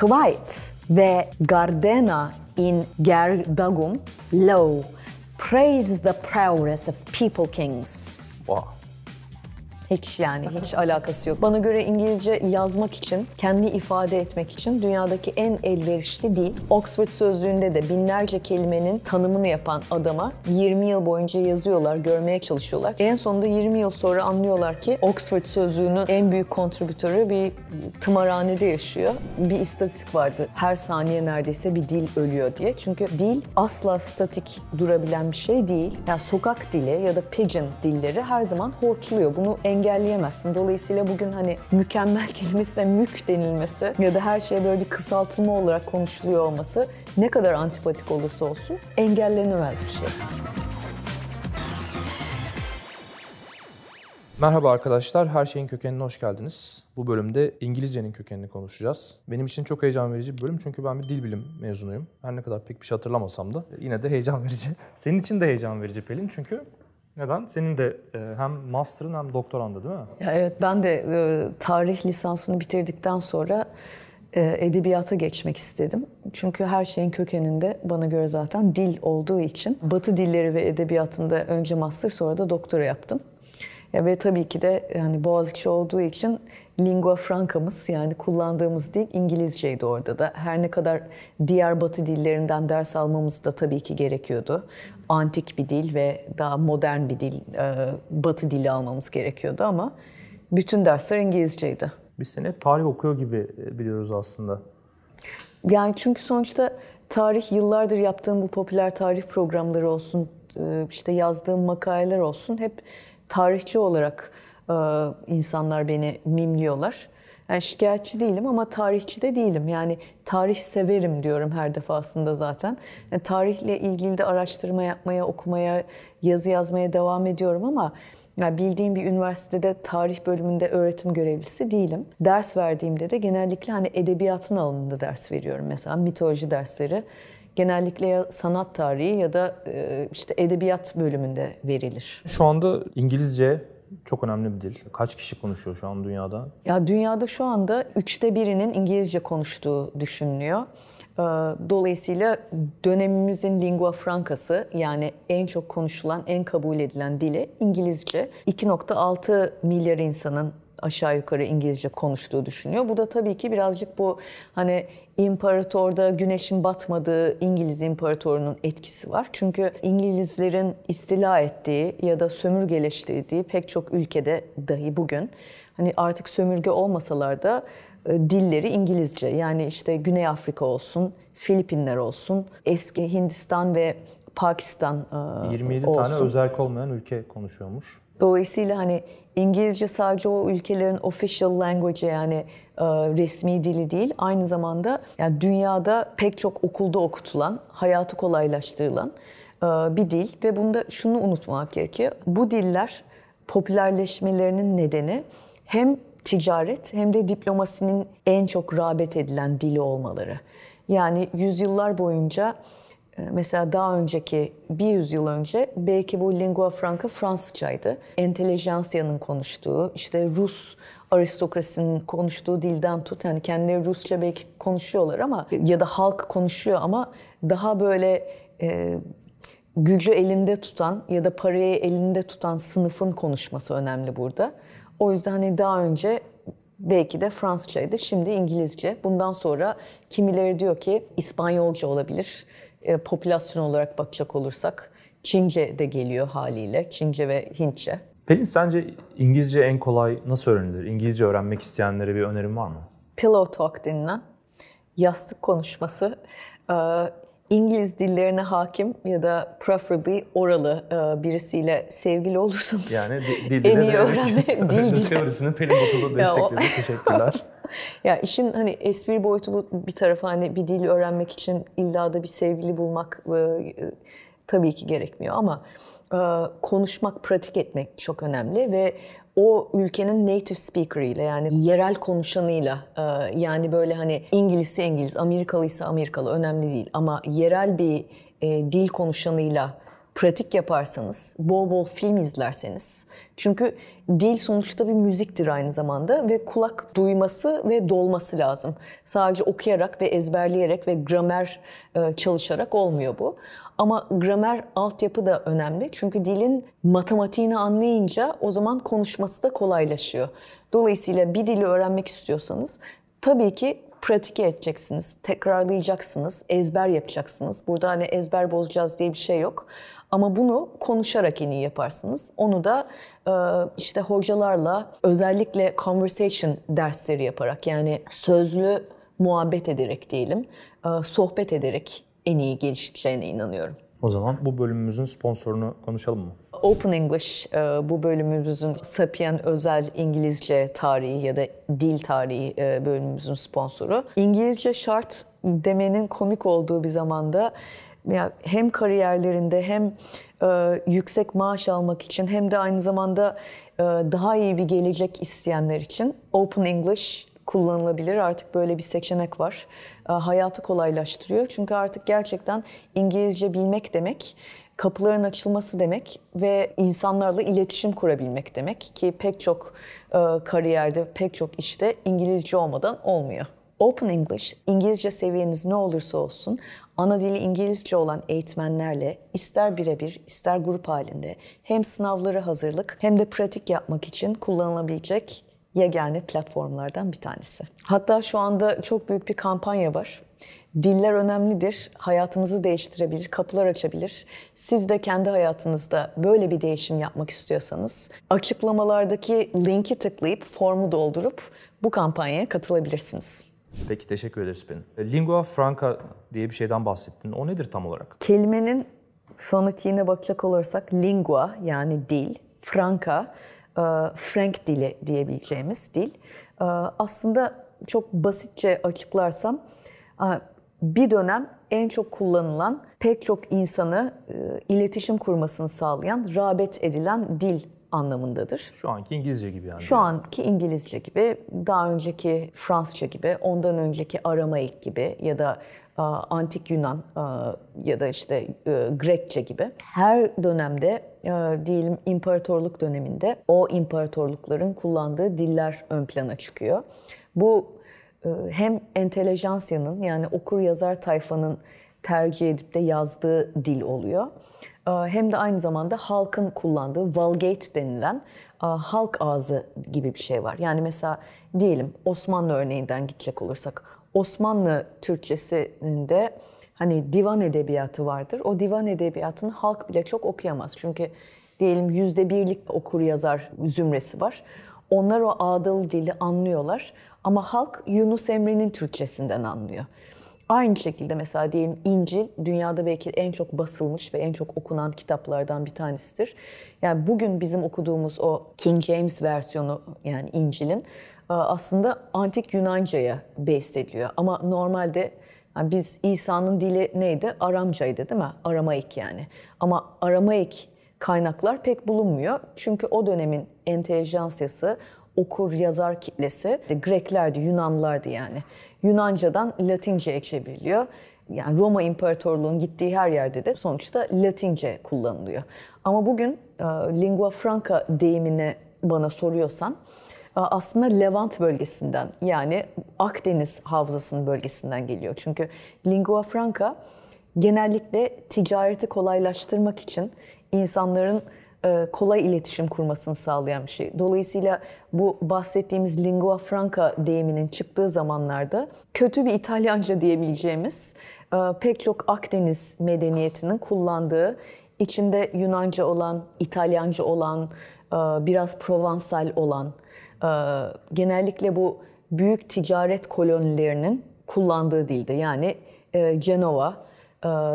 Hwait ve Gardena in Gerdagum, lo, praise the prowess of people kings. Wow. Hiç yani hiç alakası yok. Bana göre İngilizce yazmak için, kendi ifade etmek için dünyadaki en elverişli dil. Oxford sözlüğünde de binlerce kelimenin tanımını yapan adama 20 yıl boyunca yazıyorlar, görmeye çalışıyorlar. En sonunda 20 yıl sonra anlıyorlar ki Oxford sözlüğünün en büyük kontribütörü bir tımarhanede yaşıyor. Bir istatistik vardı. Her saniye neredeyse bir dil ölüyor diye. Çünkü dil asla statik durabilen bir şey değil. Yani sokak dili ya da pidgin dilleri her zaman hortluyor. Bunu en engelleyemezsin. Dolayısıyla bugün hani mükemmel kelimesine mük denilmesi ya da her şeye böyle bir kısaltılma olarak konuşuluyor olması ne kadar antipatik olursa olsun engellenemez bir şey. Merhaba arkadaşlar, Her Şeyin Kökenine hoş geldiniz. Bu bölümde İngilizcenin kökenini konuşacağız. Benim için çok heyecan verici bir bölüm çünkü ben bir dil bilim mezunuyum. Her ne kadar pek bir şey hatırlamasam da yine de heyecan verici. Senin için de heyecan verici Pelin çünkü neden? Senin de e, hem master'ın hem doktoranda değil mi? Ya evet ben de e, tarih lisansını bitirdikten sonra e, edebiyata geçmek istedim. Çünkü her şeyin kökeninde bana göre zaten dil olduğu için Batı dilleri ve edebiyatında önce master sonra da doktora yaptım. Ya ve tabii ki de yani Boğaziçi olduğu için lingua franca'mız yani kullandığımız dil İngilizceydi orada da. Her ne kadar diğer batı dillerinden ders almamız da tabii ki gerekiyordu. Antik bir dil ve daha modern bir dil, e, batı dili almamız gerekiyordu ama bütün dersler İngilizceydi. Biz seni hep tarih okuyor gibi e, biliyoruz aslında. Yani çünkü sonuçta tarih yıllardır yaptığım bu popüler tarih programları olsun, e, işte yazdığım makaleler olsun hep tarihçi olarak ee, insanlar beni mimliyorlar. Yani şikayetçi değilim ama tarihçi de değilim. Yani tarih severim diyorum her defasında zaten. Yani tarihle ilgili de araştırma yapmaya, okumaya, yazı yazmaya devam ediyorum ama yani bildiğim bir üniversitede tarih bölümünde öğretim görevlisi değilim. Ders verdiğimde de genellikle hani edebiyatın alanında ders veriyorum mesela mitoloji dersleri. Genellikle ya sanat tarihi ya da e, işte edebiyat bölümünde verilir. Şu anda İngilizce çok önemli bir dil. Kaç kişi konuşuyor şu an dünyada? Ya dünyada şu anda üçte birinin İngilizce konuştuğu düşünülüyor. Ee, dolayısıyla dönemimizin lingua francası yani en çok konuşulan, en kabul edilen dili İngilizce. 2.6 milyar insanın aşağı yukarı İngilizce konuştuğu düşünüyor. Bu da tabii ki birazcık bu hani imparatorda güneşin batmadığı İngiliz imparatorunun etkisi var. Çünkü İngilizlerin istila ettiği ya da sömürgeleştirdiği pek çok ülkede dahi bugün hani artık sömürge olmasalar da e, dilleri İngilizce. Yani işte Güney Afrika olsun, Filipinler olsun, eski Hindistan ve Pakistan 27 e, olsun. tane özel olmayan ülke konuşuyormuş. Dolayısıyla hani İngilizce sadece o ülkelerin official language yani e, resmi dili değil. Aynı zamanda yani dünyada pek çok okulda okutulan, hayatı kolaylaştırılan e, bir dil. Ve bunda şunu unutmamak gerekiyor. Bu diller popülerleşmelerinin nedeni hem ticaret hem de diplomasinin en çok rağbet edilen dili olmaları. Yani yüzyıllar boyunca ee, mesela daha önceki bir yüzyıl önce belki bu lingua franca Fransızcaydı. Entelejansiyanın konuştuğu, işte Rus aristokrasinin konuştuğu dilden tut. Yani kendileri Rusça belki konuşuyorlar ama ya da halk konuşuyor ama daha böyle e, gücü elinde tutan ya da parayı elinde tutan sınıfın konuşması önemli burada. O yüzden hani daha önce belki de Fransızcaydı, şimdi İngilizce. Bundan sonra kimileri diyor ki İspanyolca olabilir e, popülasyon olarak bakacak olursak Çince de geliyor haliyle. Çince ve Hintçe. Pelin sence İngilizce en kolay nasıl öğrenilir? İngilizce öğrenmek isteyenlere bir önerim var mı? Pillow talk denilen yastık konuşması. Ee, İngiliz dillerine hakim ya da preferably oralı e, birisiyle sevgili olursanız yani, dil, en iyi öğrenme dil dil teorisini Pelin Batu'da destekledi. Teşekkürler. ya işin hani espri boyutu bu bir tarafı hani bir dil öğrenmek için illa da bir sevgili bulmak e, e, tabii ki gerekmiyor ama e, konuşmak, pratik etmek çok önemli ve o ülkenin native speaker ile yani yerel konuşanıyla e, yani böyle hani İngilizse İngiliz, Amerikalıysa Amerikalı önemli değil ama yerel bir e, dil konuşanıyla pratik yaparsanız, bol bol film izlerseniz çünkü dil sonuçta bir müziktir aynı zamanda ve kulak duyması ve dolması lazım. Sadece okuyarak ve ezberleyerek ve gramer e, çalışarak olmuyor bu. Ama gramer altyapı da önemli. Çünkü dilin matematiğini anlayınca o zaman konuşması da kolaylaşıyor. Dolayısıyla bir dili öğrenmek istiyorsanız tabii ki pratik edeceksiniz, tekrarlayacaksınız, ezber yapacaksınız. Burada hani ezber bozacağız diye bir şey yok. Ama bunu konuşarak en iyi yaparsınız. Onu da e, işte hocalarla özellikle conversation dersleri yaparak yani sözlü muhabbet ederek diyelim, e, sohbet ederek en iyi gelişeceğine inanıyorum. O zaman bu bölümümüzün sponsorunu konuşalım mı? Open English e, bu bölümümüzün Sapien özel İngilizce tarihi ya da dil tarihi bölümümüzün sponsoru. İngilizce şart demenin komik olduğu bir zamanda yani hem kariyerlerinde hem e, yüksek maaş almak için hem de aynı zamanda e, daha iyi bir gelecek isteyenler için Open English kullanılabilir. Artık böyle bir seçenek var. E, hayatı kolaylaştırıyor. Çünkü artık gerçekten İngilizce bilmek demek kapıların açılması demek ve insanlarla iletişim kurabilmek demek ki pek çok e, kariyerde, pek çok işte İngilizce olmadan olmuyor. Open English, İngilizce seviyeniz ne olursa olsun ana dili İngilizce olan eğitmenlerle ister birebir ister grup halinde hem sınavları hazırlık hem de pratik yapmak için kullanılabilecek yegane platformlardan bir tanesi. Hatta şu anda çok büyük bir kampanya var. Diller önemlidir, hayatımızı değiştirebilir, kapılar açabilir. Siz de kendi hayatınızda böyle bir değişim yapmak istiyorsanız açıklamalardaki linki tıklayıp formu doldurup bu kampanyaya katılabilirsiniz. Peki teşekkür ederiz benim. E, lingua franca diye bir şeyden bahsettin. O nedir tam olarak? Kelimenin fonetiğine bakacak olursak lingua yani dil, franca, e, Frank dili diyebileceğimiz dil. E, aslında çok basitçe açıklarsam bir dönem en çok kullanılan, pek çok insanı iletişim kurmasını sağlayan, rağbet edilen dil anlamındadır. Şu anki İngilizce gibi yani. Şu anki İngilizce gibi, daha önceki Fransızca gibi, ondan önceki Aramaik gibi ya da e, antik Yunan e, ya da işte e, Grekçe gibi her dönemde diyelim imparatorluk döneminde o imparatorlukların kullandığı diller ön plana çıkıyor. Bu hem entelejansiyanın yani okur yazar tayfanın tercih edip de yazdığı dil oluyor. Ee, hem de aynı zamanda halkın kullandığı vulgate denilen e, halk ağzı gibi bir şey var. Yani mesela diyelim Osmanlı örneğinden gidecek olursak Osmanlı Türkçesinde hani divan edebiyatı vardır. O divan edebiyatını halk bile çok okuyamaz. Çünkü diyelim yüzde birlik okur yazar zümresi var. Onlar o adıl dili anlıyorlar ama halk Yunus Emre'nin Türkçesinden anlıyor. Aynı şekilde mesela diyelim İncil dünyada belki en çok basılmış ve en çok okunan kitaplardan bir tanesidir. Yani bugün bizim okuduğumuz o King James versiyonu yani İncil'in e, aslında antik Yunanca'ya besleniyor. Ama normalde yani biz İsa'nın dili neydi? Aramcaydı değil mi? Aramaik yani. Ama Aramaik kaynaklar pek bulunmuyor. Çünkü o dönemin entelijansiyası, okur yazar kitlesi Greklerdi, Yunanlardı yani. Yunanca'dan Latince'ye çevriliyor. Yani Roma İmparatorluğu'nun gittiği her yerde de sonuçta Latince kullanılıyor. Ama bugün e, lingua franca deyimini bana soruyorsan e, aslında Levant bölgesinden yani Akdeniz havzasının bölgesinden geliyor. Çünkü lingua franca genellikle ticareti kolaylaştırmak için insanların e, kolay iletişim kurmasını sağlayan bir şey. Dolayısıyla bu bahsettiğimiz lingua franca deyiminin çıktığı zamanlarda kötü bir İtalyanca diyebileceğimiz e, pek çok Akdeniz medeniyetinin kullandığı içinde Yunanca olan, İtalyanca olan, e, biraz Provansal olan genellikle bu büyük ticaret kolonilerinin kullandığı dilde. Yani Genova,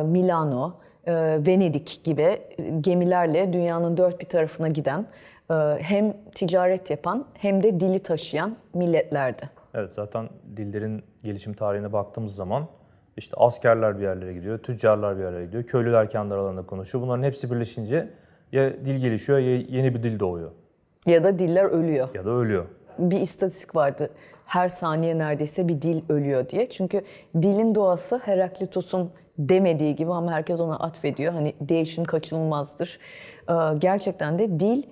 Milano, e, Venedik gibi e, gemilerle dünyanın dört bir tarafına giden e, hem ticaret yapan hem de dili taşıyan milletlerdi. Evet zaten dillerin gelişim tarihine baktığımız zaman işte askerler bir yerlere gidiyor, tüccarlar bir yerlere gidiyor, köylüler kendi aralarında konuşuyor. Bunların hepsi birleşince ya dil gelişiyor ya yeni bir dil doğuyor. Ya da diller ölüyor. Ya da ölüyor. Bir istatistik vardı. Her saniye neredeyse bir dil ölüyor diye. Çünkü dilin doğası Heraklitus'un demediği gibi ama herkes ona atfediyor. Hani değişim kaçınılmazdır. Ee, gerçekten de dil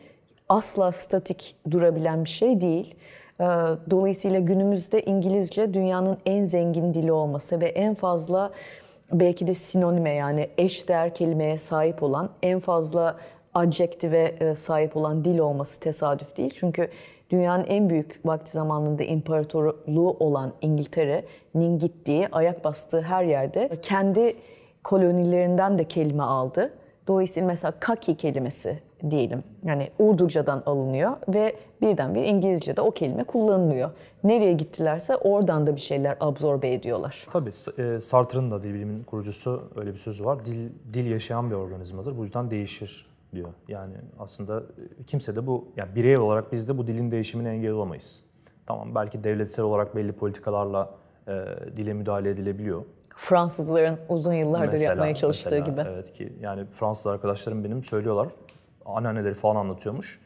asla statik durabilen bir şey değil. Ee, dolayısıyla günümüzde İngilizce dünyanın en zengin dili olması ve en fazla belki de sinonime yani eşdeğer kelimeye sahip olan en fazla adjektive e, sahip olan dil olması tesadüf değil. Çünkü dünyanın en büyük vakti zamanında imparatorluğu olan İngiltere'nin gittiği, ayak bastığı her yerde kendi kolonilerinden de kelime aldı. Dolayısıyla mesela kaki kelimesi diyelim. Yani Urducadan alınıyor ve birden bir İngilizce'de o kelime kullanılıyor. Nereye gittilerse oradan da bir şeyler absorbe ediyorlar. Tabii e, Sartre'ın da dil bilimin kurucusu öyle bir sözü var. Dil, dil yaşayan bir organizmadır. Bu yüzden değişir diyor. Yani aslında e, kimse de bu, yani birey olarak biz de bu dilin değişimine engel olamayız. Tamam belki devletsel olarak belli politikalarla e, dile müdahale edilebiliyor. Fransızların uzun yıllardır mesela, yapmaya çalıştığı mesela, gibi. Evet ki yani Fransız arkadaşlarım benim söylüyorlar. Anneanneleri falan anlatıyormuş.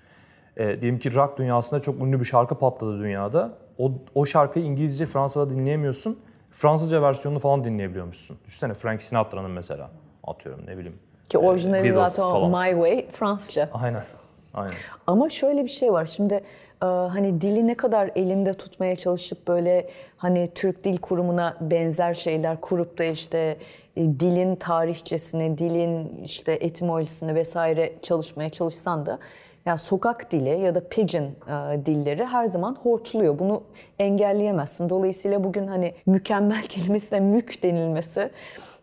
E, diyelim ki rock dünyasında çok ünlü bir şarkı patladı dünyada. O, o şarkıyı İngilizce Fransa'da dinleyemiyorsun. Fransızca versiyonunu falan dinleyebiliyormuşsun. Düşünsene Frank Sinatra'nın mesela atıyorum ne bileyim ki ee, orijinali Beatles zaten falan. My Way Fransızca. Aynen. Aynen. Ama şöyle bir şey var. Şimdi e, hani dili ne kadar elinde tutmaya çalışıp böyle hani Türk Dil Kurumu'na benzer şeyler kurup da işte e, dilin tarihçesini, dilin işte etimolojisini vesaire çalışmaya çalışsan da yani sokak dili ya da pidgin e, dilleri her zaman hortuluyor. Bunu engelleyemezsin. Dolayısıyla bugün hani mükemmel kelimesine mük denilmesi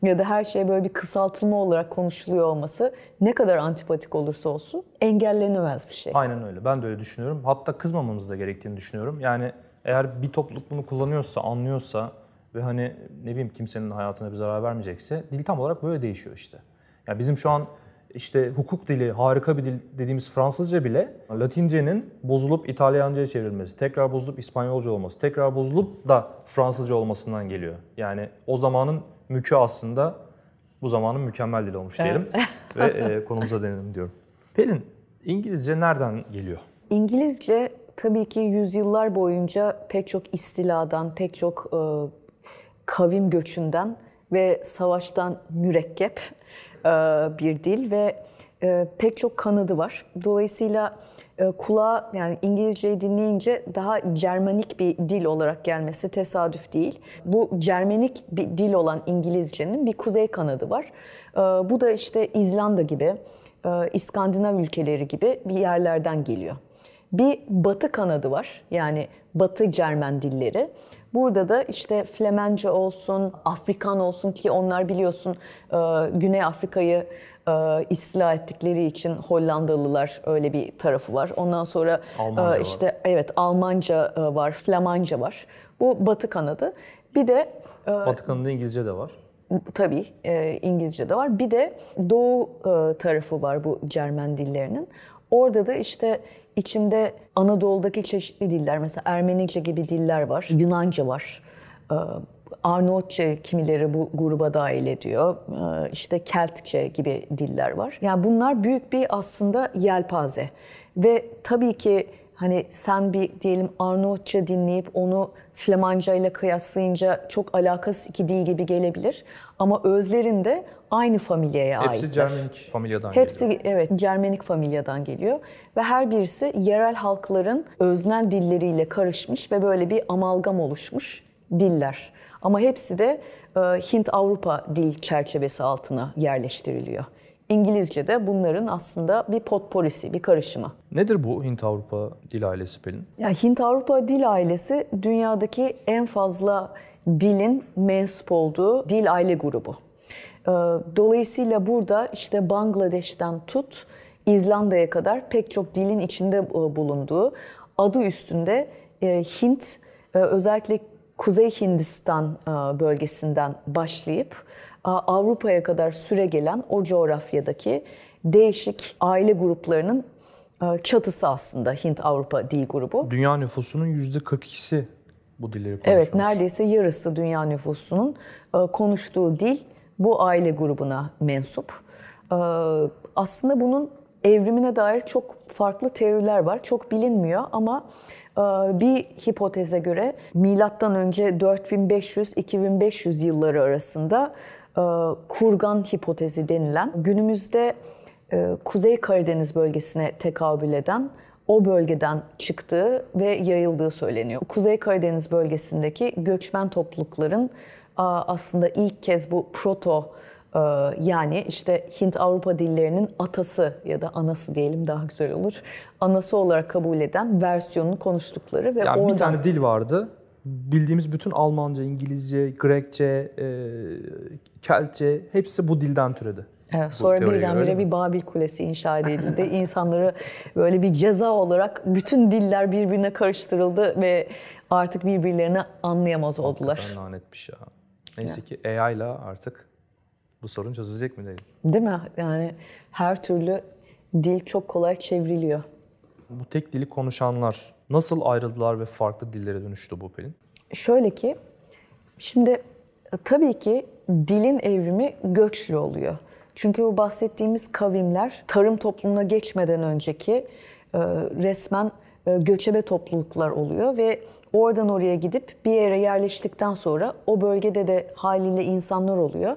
ya da her şeye böyle bir kısaltılma olarak konuşuluyor olması ne kadar antipatik olursa olsun engellenemez bir şey. Aynen öyle. Ben de öyle düşünüyorum. Hatta kızmamamız da gerektiğini düşünüyorum. Yani eğer bir topluluk bunu kullanıyorsa, anlıyorsa ve hani ne bileyim kimsenin hayatına bir zarar vermeyecekse dil tam olarak böyle değişiyor işte. Yani bizim şu an işte hukuk dili harika bir dil dediğimiz Fransızca bile Latince'nin bozulup İtalyanca'ya çevrilmesi, tekrar bozulup İspanyolca olması, tekrar bozulup da Fransızca olmasından geliyor. Yani o zamanın mükü aslında bu zamanın mükemmel dili olmuş diyelim ve e, konumuza dönelim diyorum. Pelin, İngilizce nereden geliyor? İngilizce tabii ki yüzyıllar boyunca pek çok istiladan, pek çok e, kavim göçünden ve savaştan mürekkep e, bir dil ve e, pek çok kanadı var. Dolayısıyla e, kulağa yani İngilizceyi dinleyince daha Cermenik bir dil olarak gelmesi tesadüf değil. Bu Cermenik bir dil olan İngilizcenin bir kuzey kanadı var. E, bu da işte İzlanda gibi, e, İskandinav ülkeleri gibi bir yerlerden geliyor. Bir batı kanadı var. Yani batı Cermen dilleri. Burada da işte Flemence olsun, Afrikan olsun ki onlar biliyorsun Güney Afrika'yı e, istila ettikleri için Hollandalılar öyle bir tarafı var. Ondan sonra e, işte var. evet Almanca e, var, Flamanca var. Bu Batı kanadı. Bir de e, Batı kanadında İngilizce de var. Tabii e, İngilizce de var. Bir de Doğu e, tarafı var bu Cermen dillerinin. Orada da işte içinde Anadolu'daki çeşitli diller mesela Ermenice gibi diller var, Yunanca var. E, Arnavutça kimileri bu gruba dahil ediyor. Ee, işte Keltçe gibi diller var. Yani bunlar büyük bir aslında yelpaze. Ve tabii ki hani sen bir diyelim Arnavutça dinleyip onu Flamanca ile kıyaslayınca çok alakasız iki dil gibi gelebilir. Ama özlerinde aynı familyaya ait. Hepsi aittir. Cermenik familyadan Hepsi, geliyor. Hepsi evet Cermenik familyadan geliyor. Ve her birisi yerel halkların öznel dilleriyle karışmış ve böyle bir amalgam oluşmuş diller. Ama hepsi de e, Hint-Avrupa dil çerçevesi altına yerleştiriliyor. İngilizce de bunların aslında bir potporisi, bir karışımı. Nedir bu Hint-Avrupa dil ailesi Pelin? Ya Hint-Avrupa dil ailesi dünyadaki en fazla dilin mensup olduğu dil aile grubu. E, dolayısıyla burada işte Bangladeş'ten tut İzlanda'ya kadar pek çok dilin içinde e, bulunduğu adı üstünde e, Hint özellikle Kuzey Hindistan e, bölgesinden başlayıp Avrupa'ya kadar süre gelen o coğrafyadaki değişik aile gruplarının e, çatısı aslında Hint-Avrupa dil grubu. Dünya nüfusunun yüzde %42'si bu dilleri konuşuyor. Evet, neredeyse yarısı dünya nüfusunun e, konuştuğu dil bu aile grubuna mensup. Aslında bunun evrimine dair çok farklı teoriler var. Çok bilinmiyor ama ee, bir hipoteze göre milattan önce 4500-2500 yılları arasında e, kurgan hipotezi denilen günümüzde e, Kuzey Karadeniz bölgesine tekabül eden o bölgeden çıktığı ve yayıldığı söyleniyor. Kuzey Karadeniz bölgesindeki göçmen toplulukların aslında ilk kez bu proto ee, yani işte Hint-Avrupa dillerinin atası ya da anası diyelim daha güzel olur. Anası olarak kabul eden versiyonunu konuştukları ve yani oradan... Bir tane dil vardı. Bildiğimiz bütün Almanca, İngilizce, Grekçe, e, Keltçe hepsi bu dilden türedi. Evet, sonra birdenbire bir Babil Kulesi inşa edildi. İnsanları böyle bir ceza olarak bütün diller birbirine karıştırıldı ve artık birbirlerini anlayamaz oldular. Hakikaten lanetmiş ya. Neyse ki AI ile artık bu sorun çözülecek mi değil? Değil mi? Yani her türlü dil çok kolay çevriliyor. Bu tek dili konuşanlar nasıl ayrıldılar ve farklı dillere dönüştü bu Pelin? Şöyle ki şimdi e, tabii ki dilin evrimi göçlü oluyor. Çünkü bu bahsettiğimiz kavimler tarım toplumuna geçmeden önceki e, resmen e, göçebe topluluklar oluyor ve oradan oraya gidip bir yere yerleştikten sonra o bölgede de haliyle insanlar oluyor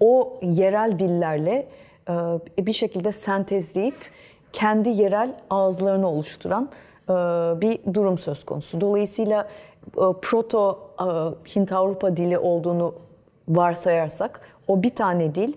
o yerel dillerle e, bir şekilde sentezleyip kendi yerel ağızlarını oluşturan e, bir durum söz konusu. Dolayısıyla e, proto Hint Avrupa dili olduğunu varsayarsak o bir tane dil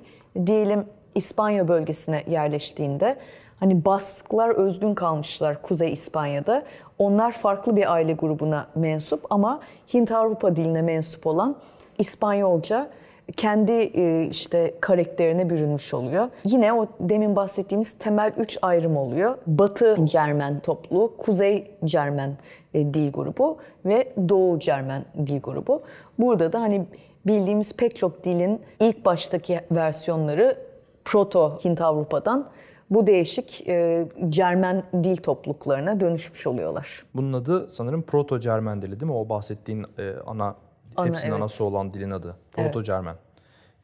diyelim İspanya bölgesine yerleştiğinde hani Basklar özgün kalmışlar Kuzey İspanya'da. Onlar farklı bir aile grubuna mensup ama Hint Avrupa diline mensup olan İspanyolca kendi e, işte karakterine bürünmüş oluyor. Yine o demin bahsettiğimiz temel üç ayrım oluyor. Batı Cermen topluluğu, Kuzey Cermen e, dil grubu ve Doğu Cermen dil grubu. Burada da hani bildiğimiz pek çok dilin ilk baştaki versiyonları Proto Hint Avrupa'dan bu değişik e, Cermen dil topluluklarına dönüşmüş oluyorlar. Bunun adı sanırım Proto Cermen dili değil mi? O bahsettiğin e, ana, ana hepsinin evet. anası olan dilin adı. Claude evet.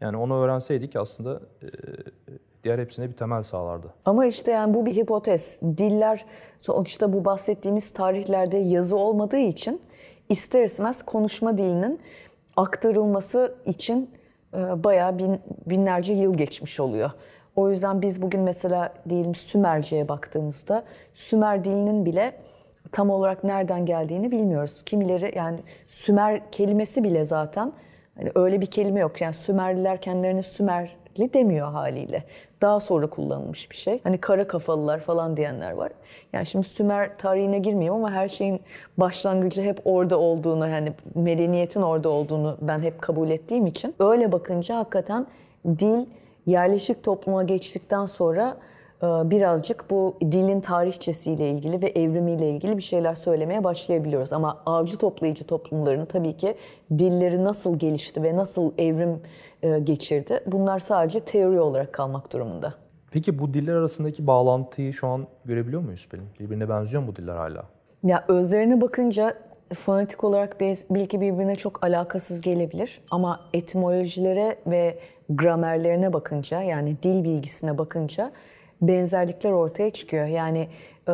Yani onu öğrenseydik aslında e, diğer hepsine bir temel sağlardı. Ama işte yani bu bir hipotez. Diller işte bu bahsettiğimiz tarihlerde yazı olmadığı için ister istemez konuşma dilinin aktarılması için e, bayağı bin, binlerce yıl geçmiş oluyor. O yüzden biz bugün mesela diyelim Sümerce'ye baktığımızda Sümer dilinin bile tam olarak nereden geldiğini bilmiyoruz. Kimileri yani Sümer kelimesi bile zaten Hani öyle bir kelime yok. Yani Sümerliler kendilerini Sümerli demiyor haliyle. Daha sonra kullanılmış bir şey. Hani kara kafalılar falan diyenler var. Yani şimdi Sümer tarihine girmeyeyim ama her şeyin başlangıcı hep orada olduğunu, hani medeniyetin orada olduğunu ben hep kabul ettiğim için öyle bakınca hakikaten dil yerleşik topluma geçtikten sonra e, birazcık bu dilin tarihçesiyle ilgili ve evrimiyle ilgili bir şeyler söylemeye başlayabiliyoruz. Ama avcı toplayıcı toplumlarını tabii ki dilleri nasıl gelişti ve nasıl evrim e, geçirdi bunlar sadece teori olarak kalmak durumunda. Peki bu diller arasındaki bağlantıyı şu an görebiliyor muyuz Pelin? Birbirine benziyor mu bu diller hala? Ya özlerine bakınca fonetik olarak belki birbirine çok alakasız gelebilir ama etimolojilere ve gramerlerine bakınca yani dil bilgisine bakınca benzerlikler ortaya çıkıyor. Yani e,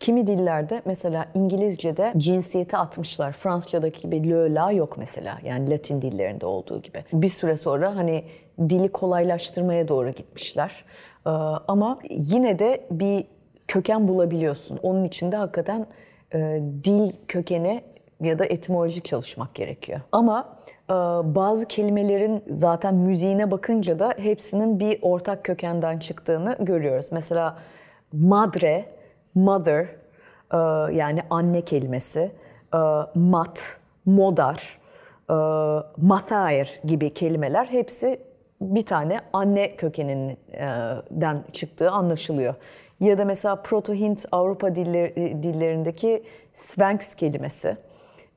kimi dillerde mesela İngilizce'de cinsiyeti atmışlar. Fransızca'daki gibi le la yok mesela. Yani Latin dillerinde olduğu gibi. Bir süre sonra hani dili kolaylaştırmaya doğru gitmişler. E, ama yine de bir köken bulabiliyorsun. Onun için de hakikaten e, dil kökeni ya da etimolojik çalışmak gerekiyor. Ama ee, bazı kelimelerin zaten müziğine bakınca da hepsinin bir ortak kökenden çıktığını görüyoruz. Mesela madre, mother e, yani anne kelimesi, e, mat, modar, e, mathair gibi kelimeler hepsi bir tane anne kökeninden çıktığı anlaşılıyor. Ya da mesela Proto-Hint Avrupa dilleri, dillerindeki Sphinx kelimesi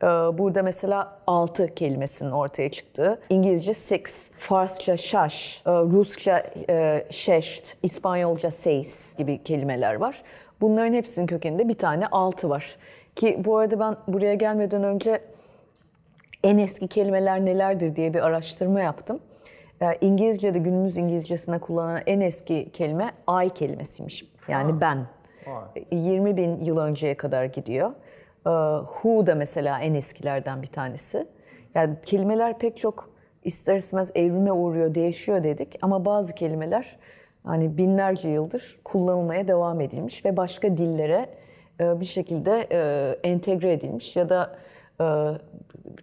ee, burada mesela altı kelimesinin ortaya çıktığı. İngilizce six, Farsça şaş, e, Rusça e, şeşt, İspanyolca seis gibi kelimeler var. Bunların hepsinin kökeninde bir tane altı var. Ki bu arada ben buraya gelmeden önce en eski kelimeler nelerdir diye bir araştırma yaptım. Ee, İngilizce'de günümüz İngilizcesine kullanılan en eski kelime I kelimesiymiş. Yani ben. 20 bin yıl önceye kadar gidiyor. Ee, Who da mesela en eskilerden bir tanesi. Yani kelimeler pek çok ister istemez evrime uğruyor, değişiyor dedik ama bazı kelimeler hani binlerce yıldır kullanılmaya devam edilmiş ve başka dillere e, bir şekilde e, entegre edilmiş ya da e,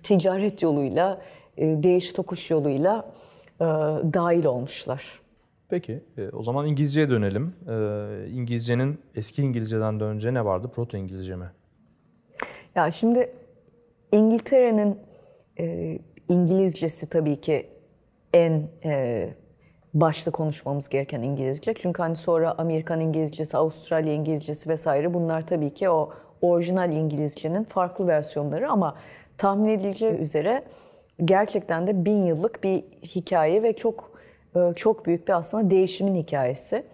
ticaret yoluyla, değiş tokuş yoluyla dahil olmuşlar. Peki, o zaman İngilizceye dönelim. İngilizcenin eski İngilizceden de önce ne vardı? Proto İngilizce mi? Ya şimdi İngiltere'nin e, İngilizcesi tabii ki en e, başta konuşmamız gereken İngilizce. Çünkü hani sonra Amerikan İngilizcesi, Avustralya İngilizcesi vesaire bunlar tabii ki o orijinal İngilizcenin farklı versiyonları ama tahmin edileceği üzere gerçekten de bin yıllık bir hikaye ve çok e, çok büyük bir aslında değişimin hikayesi.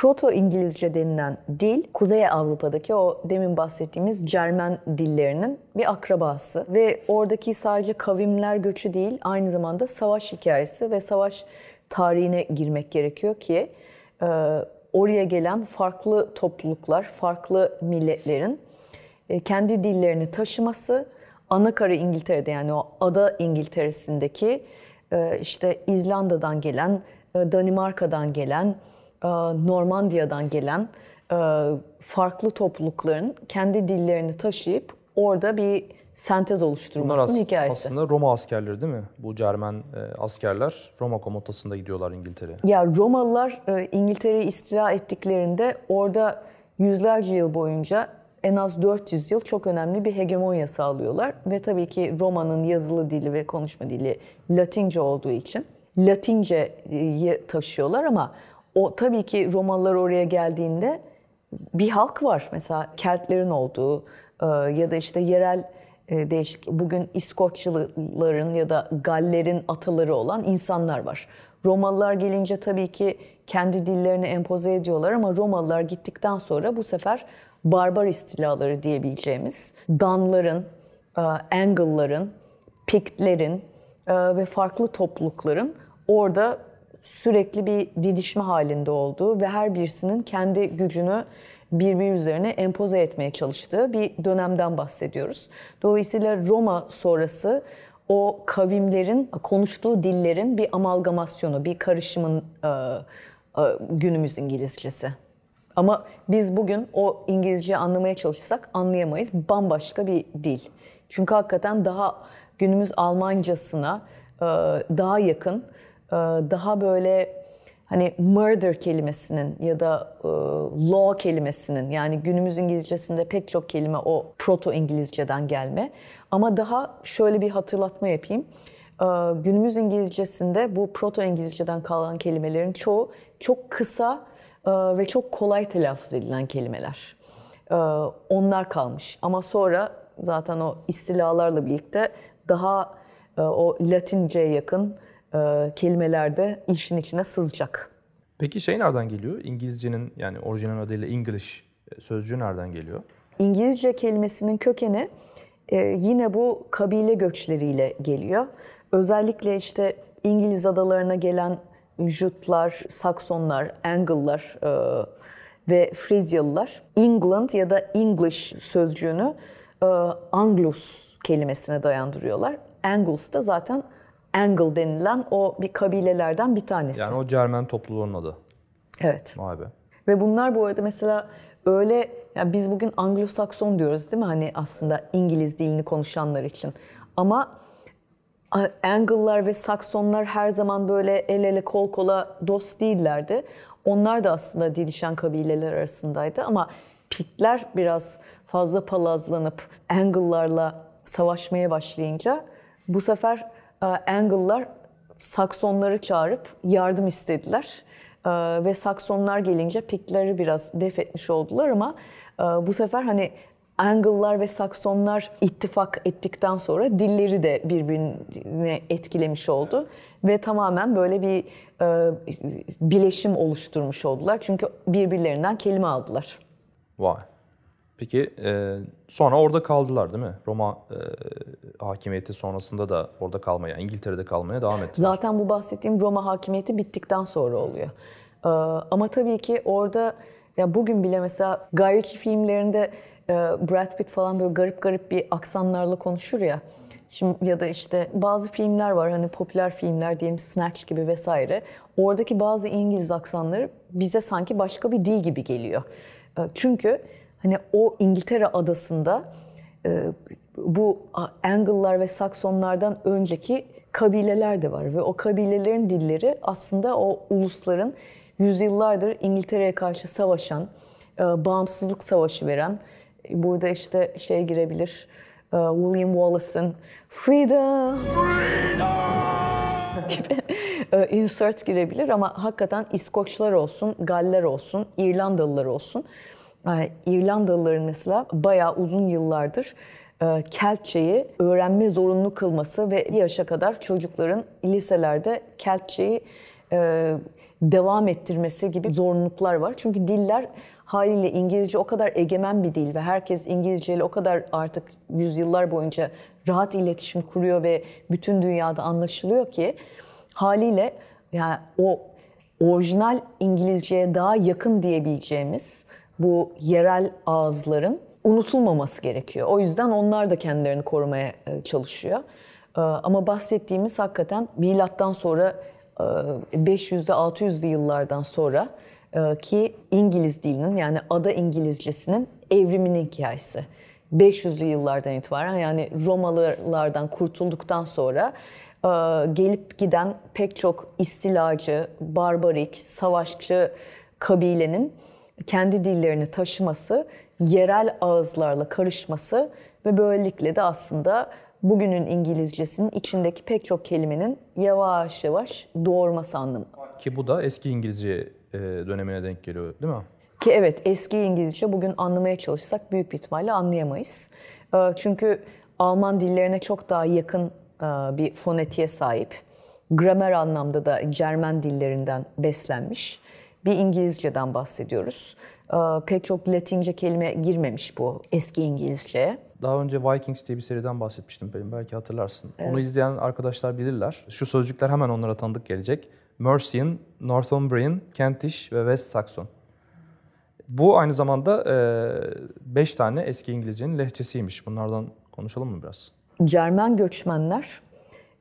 Proto İngilizce denilen dil Kuzey Avrupa'daki o demin bahsettiğimiz Cermen dillerinin bir akrabası ve oradaki sadece kavimler göçü değil aynı zamanda savaş hikayesi ve savaş tarihine girmek gerekiyor ki e, oraya gelen farklı topluluklar, farklı milletlerin e, kendi dillerini taşıması Anakara İngiltere'de yani o ada İngiltere'sindeki e, işte İzlanda'dan gelen, Danimarka'dan gelen e, Normandiya'dan gelen e, farklı toplulukların kendi dillerini taşıyıp orada bir sentez oluşturmasının as- hikayesi. Aslında Roma askerleri değil mi? Bu Cermen e, askerler Roma komutasında gidiyorlar İngiltere'ye. Ya Romalılar e, İngiltere'yi istila ettiklerinde orada yüzlerce yıl boyunca en az 400 yıl çok önemli bir hegemonya sağlıyorlar ve tabii ki Roma'nın yazılı dili ve konuşma dili Latince olduğu için Latince taşıyorlar ama o tabii ki Romalılar oraya geldiğinde bir halk var. Mesela Keltlerin olduğu e, ya da işte yerel e, değişik bugün İskoçyalıların ya da Gallerin ataları olan insanlar var. Romalılar gelince tabii ki kendi dillerini empoze ediyorlar ama Romalılar gittikten sonra bu sefer barbar istilaları diyebileceğimiz Danların, Angle'ların, e, Piktlerin ve farklı toplulukların orada sürekli bir didişme halinde olduğu ve her birisinin kendi gücünü birbiri üzerine empoze etmeye çalıştığı bir dönemden bahsediyoruz. Dolayısıyla Roma sonrası o kavimlerin konuştuğu dillerin bir amalgamasyonu, bir karışımın e, e, günümüz İngilizcesi. Ama biz bugün o İngilizceyi anlamaya çalışsak anlayamayız. Bambaşka bir dil. Çünkü hakikaten daha günümüz Almancasına e, daha yakın e, daha böyle hani murder kelimesinin ya da e, law kelimesinin yani günümüz İngilizcesinde pek çok kelime o proto İngilizceden gelme. Ama daha şöyle bir hatırlatma yapayım. E, günümüz İngilizcesinde bu proto İngilizceden kalan kelimelerin çoğu çok kısa ve çok kolay telaffuz edilen kelimeler. onlar kalmış ama sonra zaten o istilalarla birlikte daha o Latince'ye yakın e, kelimeler de işin içine sızacak. Peki şey nereden geliyor? İngilizcenin yani orijinal adıyla English e, sözcüğü nereden geliyor? İngilizce kelimesinin kökeni e, yine bu kabile göçleriyle geliyor. Özellikle işte İngiliz adalarına gelen Jutlar, Saksonlar, Angle'lar e, ve Frizyalılar England ya da English sözcüğünü e, Anglus kelimesine dayandırıyorlar. Anglus da zaten Angle denilen o bir kabilelerden bir tanesi. Yani o Cermen topluluğunun adı. Evet. Vay be. Ve bunlar bu arada mesela öyle yani biz bugün Anglo-Sakson diyoruz değil mi? Hani aslında İngiliz dilini konuşanlar için. Ama Angle'lar ve Saksonlar her zaman böyle el ele kol kola dost değillerdi. Onlar da aslında dilişen kabileler arasındaydı ama Pitler biraz fazla palazlanıp Angle'larla savaşmaya başlayınca bu sefer e, Angle'lar Saksonları çağırıp yardım istediler. E, ve Saksonlar gelince pikleri biraz def etmiş oldular ama e, bu sefer hani Angle'lar ve Saksonlar ittifak ettikten sonra dilleri de birbirine etkilemiş oldu. Ve tamamen böyle bir e, bileşim oluşturmuş oldular. Çünkü birbirlerinden kelime aldılar. Vay. Peki e, sonra orada kaldılar değil mi? Roma e, hakimiyeti sonrasında da orada kalmaya, İngiltere'de kalmaya devam ettiler. Zaten bu bahsettiğim Roma hakimiyeti bittikten sonra oluyor. E, ama tabii ki orada ya bugün bile mesela Guy Ritchie filmlerinde e, Brad Pitt falan böyle garip garip bir aksanlarla konuşur ya. Şimdi ya da işte bazı filmler var hani popüler filmler diyelim Snatch gibi vesaire. Oradaki bazı İngiliz aksanları bize sanki başka bir dil gibi geliyor. E, çünkü Hani o İngiltere adasında e, bu Angle'lar ve Saksonlardan önceki kabileler de var ve o kabilelerin dilleri aslında o ulusların yüzyıllardır İngiltere'ye karşı savaşan, e, bağımsızlık savaşı veren, burada işte şey girebilir, e, William Wallace'ın Freedom, Freedom! gibi insert girebilir ama hakikaten İskoçlar olsun, Galler olsun, İrlandalılar olsun ee, İrlandalıların mesela bayağı uzun yıllardır e, Keltçeyi öğrenme zorunlu kılması ve bir yaşa kadar çocukların liselerde Keltçeyi e, devam ettirmesi gibi zorunluluklar var. Çünkü diller haliyle İngilizce o kadar egemen bir dil ve herkes İngilizce ile o kadar artık yüzyıllar boyunca rahat iletişim kuruyor ve bütün dünyada anlaşılıyor ki haliyle yani o orijinal İngilizceye daha yakın diyebileceğimiz bu yerel ağızların unutulmaması gerekiyor. O yüzden onlar da kendilerini korumaya e, çalışıyor. E, ama bahsettiğimiz hakikaten milattan sonra 500'lü e, 600'lü yıllardan sonra ki İngiliz dilinin yani ada İngilizcesinin evriminin hikayesi. 500'lü yıllardan itibaren yani Romalılardan kurtulduktan sonra gelip giden pek çok istilacı, barbarik, savaşçı kabilenin kendi dillerini taşıması, yerel ağızlarla karışması ve böylelikle de aslında bugünün İngilizcesinin içindeki pek çok kelimenin yavaş yavaş doğurması anlamı. Ki bu da eski İngilizce e, dönemine denk geliyor değil mi? Ki evet eski İngilizce bugün anlamaya çalışsak büyük bir ihtimalle anlayamayız. E, çünkü Alman dillerine çok daha yakın e, bir fonetiğe sahip. Gramer anlamda da Cermen dillerinden beslenmiş bir İngilizceden bahsediyoruz. Ee, pek çok Latince kelime girmemiş bu eski İngilizceye. Daha önce Vikings diye bir seriden bahsetmiştim benim belki hatırlarsın. Evet. Onu izleyen arkadaşlar bilirler. Şu sözcükler hemen onlara tanıdık gelecek. Mercian, Northumbrian, Kentish ve West Saxon. Bu aynı zamanda 5 e, tane eski İngilizcenin lehçesiymiş. Bunlardan konuşalım mı biraz? Cermen göçmenler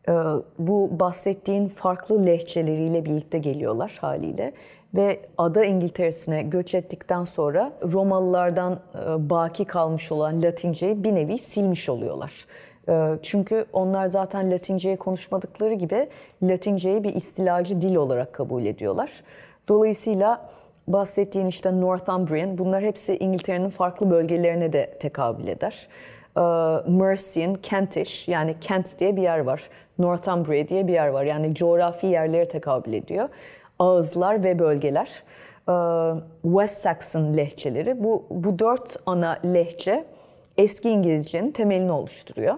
e, bu bahsettiğin farklı lehçeleriyle birlikte geliyorlar haliyle ve ada İngiltere'sine göç ettikten sonra Romalılardan e, baki kalmış olan Latinceyi bir nevi silmiş oluyorlar. E, çünkü onlar zaten Latinceyi konuşmadıkları gibi Latinceyi bir istilacı dil olarak kabul ediyorlar. Dolayısıyla bahsettiğin işte Northumbrian bunlar hepsi İngiltere'nin farklı bölgelerine de tekabül eder. E, Mercian, Kentish yani Kent diye bir yer var. Northumbria diye bir yer var. Yani coğrafi yerlere tekabül ediyor ağızlar ve bölgeler. Ee, West Saxon lehçeleri. Bu, bu dört ana lehçe eski İngilizcenin temelini oluşturuyor.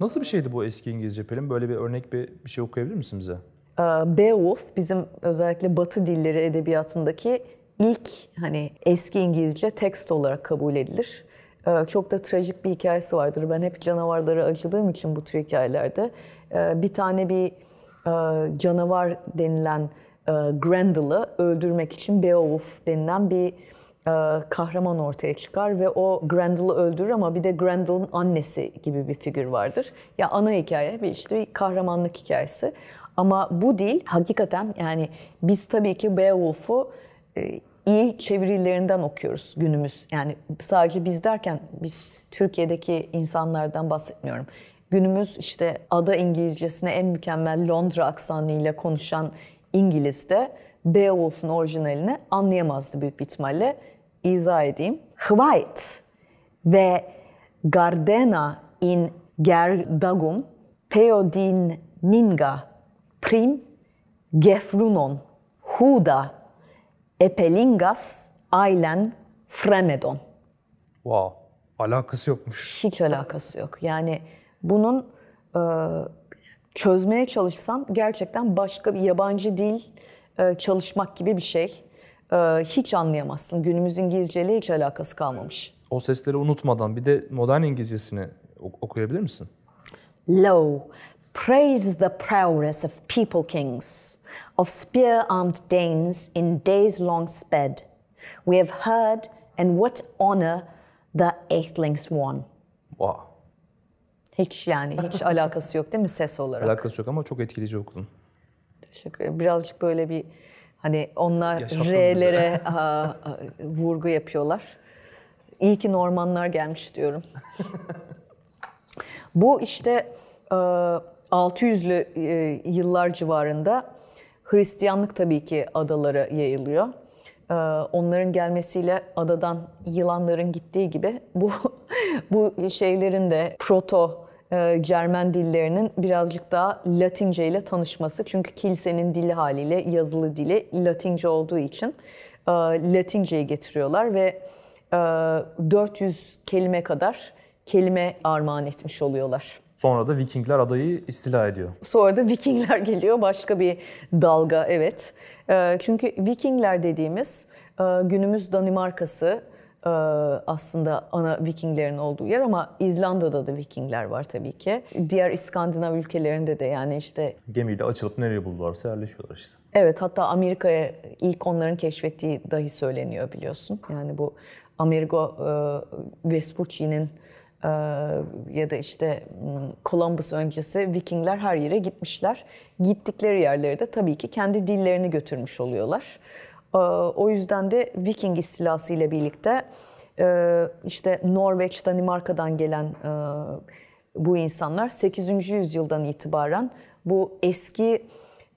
Nasıl bir şeydi bu eski İngilizce Pelin? Böyle bir örnek bir, bir şey okuyabilir misin bize? Ee, Beowulf bizim özellikle Batı dilleri edebiyatındaki ilk hani eski İngilizce tekst olarak kabul edilir. Ee, çok da trajik bir hikayesi vardır. Ben hep canavarlara acıdığım için bu tür hikayelerde bir tane bir e, canavar denilen e, Grendel'ı öldürmek için Beowulf denilen bir e, kahraman ortaya çıkar ve o Grendel'ı öldürür ama bir de Grendel'ın annesi gibi bir figür vardır. Ya yani ana hikaye bir işte bir kahramanlık hikayesi. Ama bu değil hakikaten yani biz tabii ki Beowulf'u e, iyi çevirilerinden okuyoruz günümüz. Yani sadece biz derken biz Türkiye'deki insanlardan bahsetmiyorum. Günümüz işte ada İngilizcesine en mükemmel Londra aksanıyla konuşan İngiliz de Beowulf'un orijinalini anlayamazdı büyük bir ihtimalle. İzah edeyim. Hvite ve Gardena in Gerdagum Theodin Ninga Prim Gefrunon Huda Epelingas Ailen Fremedon. Wow. Alakası yokmuş. Hiç alakası yok. Yani bunun e, çözmeye çalışsan gerçekten başka bir yabancı dil e, çalışmak gibi bir şey. E, hiç anlayamazsın. Günümüz İngilizce ile hiç alakası kalmamış. O sesleri unutmadan bir de modern İngilizcesini okuyabilir misin? Lo, praise the prowess of people kings, of spear-armed Danes in days-long sped. We have heard and what honor the Aethlings won. Wow. Hiç yani hiç alakası yok değil mi ses olarak? Alakası yok ama çok etkileyici okudun. Teşekkür ederim. Birazcık böyle bir hani onlar R'lere vurgu yapıyorlar. İyi ki Normanlar gelmiş diyorum. Bu işte 600'lü ıı, ıı, yıllar civarında Hristiyanlık tabii ki adalara yayılıyor. Onların gelmesiyle adadan yılanların gittiği gibi bu bu şeylerin de proto e, Cermen dillerinin birazcık daha Latince ile tanışması. Çünkü kilisenin dili haliyle yazılı dili Latince olduğu için e, Latince'ye getiriyorlar ve 400 e, kelime kadar kelime armağan etmiş oluyorlar. Sonra da Vikingler adayı istila ediyor. Sonra da Vikingler geliyor başka bir dalga evet. E, çünkü Vikingler dediğimiz günümüz Danimarkası, e, aslında ana Vikinglerin olduğu yer ama İzlanda'da da Vikingler var tabii ki. Diğer İskandinav ülkelerinde de yani işte... Gemiyle açılıp nereye buldularsa yerleşiyorlar işte. Evet hatta Amerika'ya ilk onların keşfettiği dahi söyleniyor biliyorsun. Yani bu Amerigo e, Vespucci'nin e, ya da işte hmm, Columbus öncesi Vikingler her yere gitmişler. Gittikleri yerlere de tabii ki kendi dillerini götürmüş oluyorlar. Ee, o yüzden de Viking istilası ile birlikte e, işte Norveç, Danimarka'dan gelen e, bu insanlar 8. yüzyıldan itibaren bu eski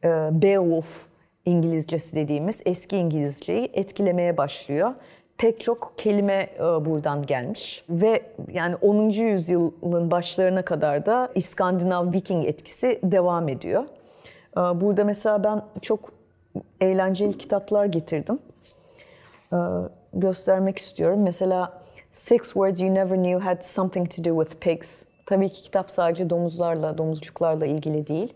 e, Beowulf İngilizcesi dediğimiz eski İngilizceyi etkilemeye başlıyor. Pek çok kelime buradan gelmiş ve yani 10. yüzyılın başlarına kadar da İskandinav Viking etkisi devam ediyor. Burada mesela ben çok eğlenceli kitaplar getirdim. Ee, göstermek istiyorum. Mesela Six Words You Never Knew Had Something to Do with Pigs. Tabii ki kitap sadece domuzlarla, domuzcuklarla ilgili değil.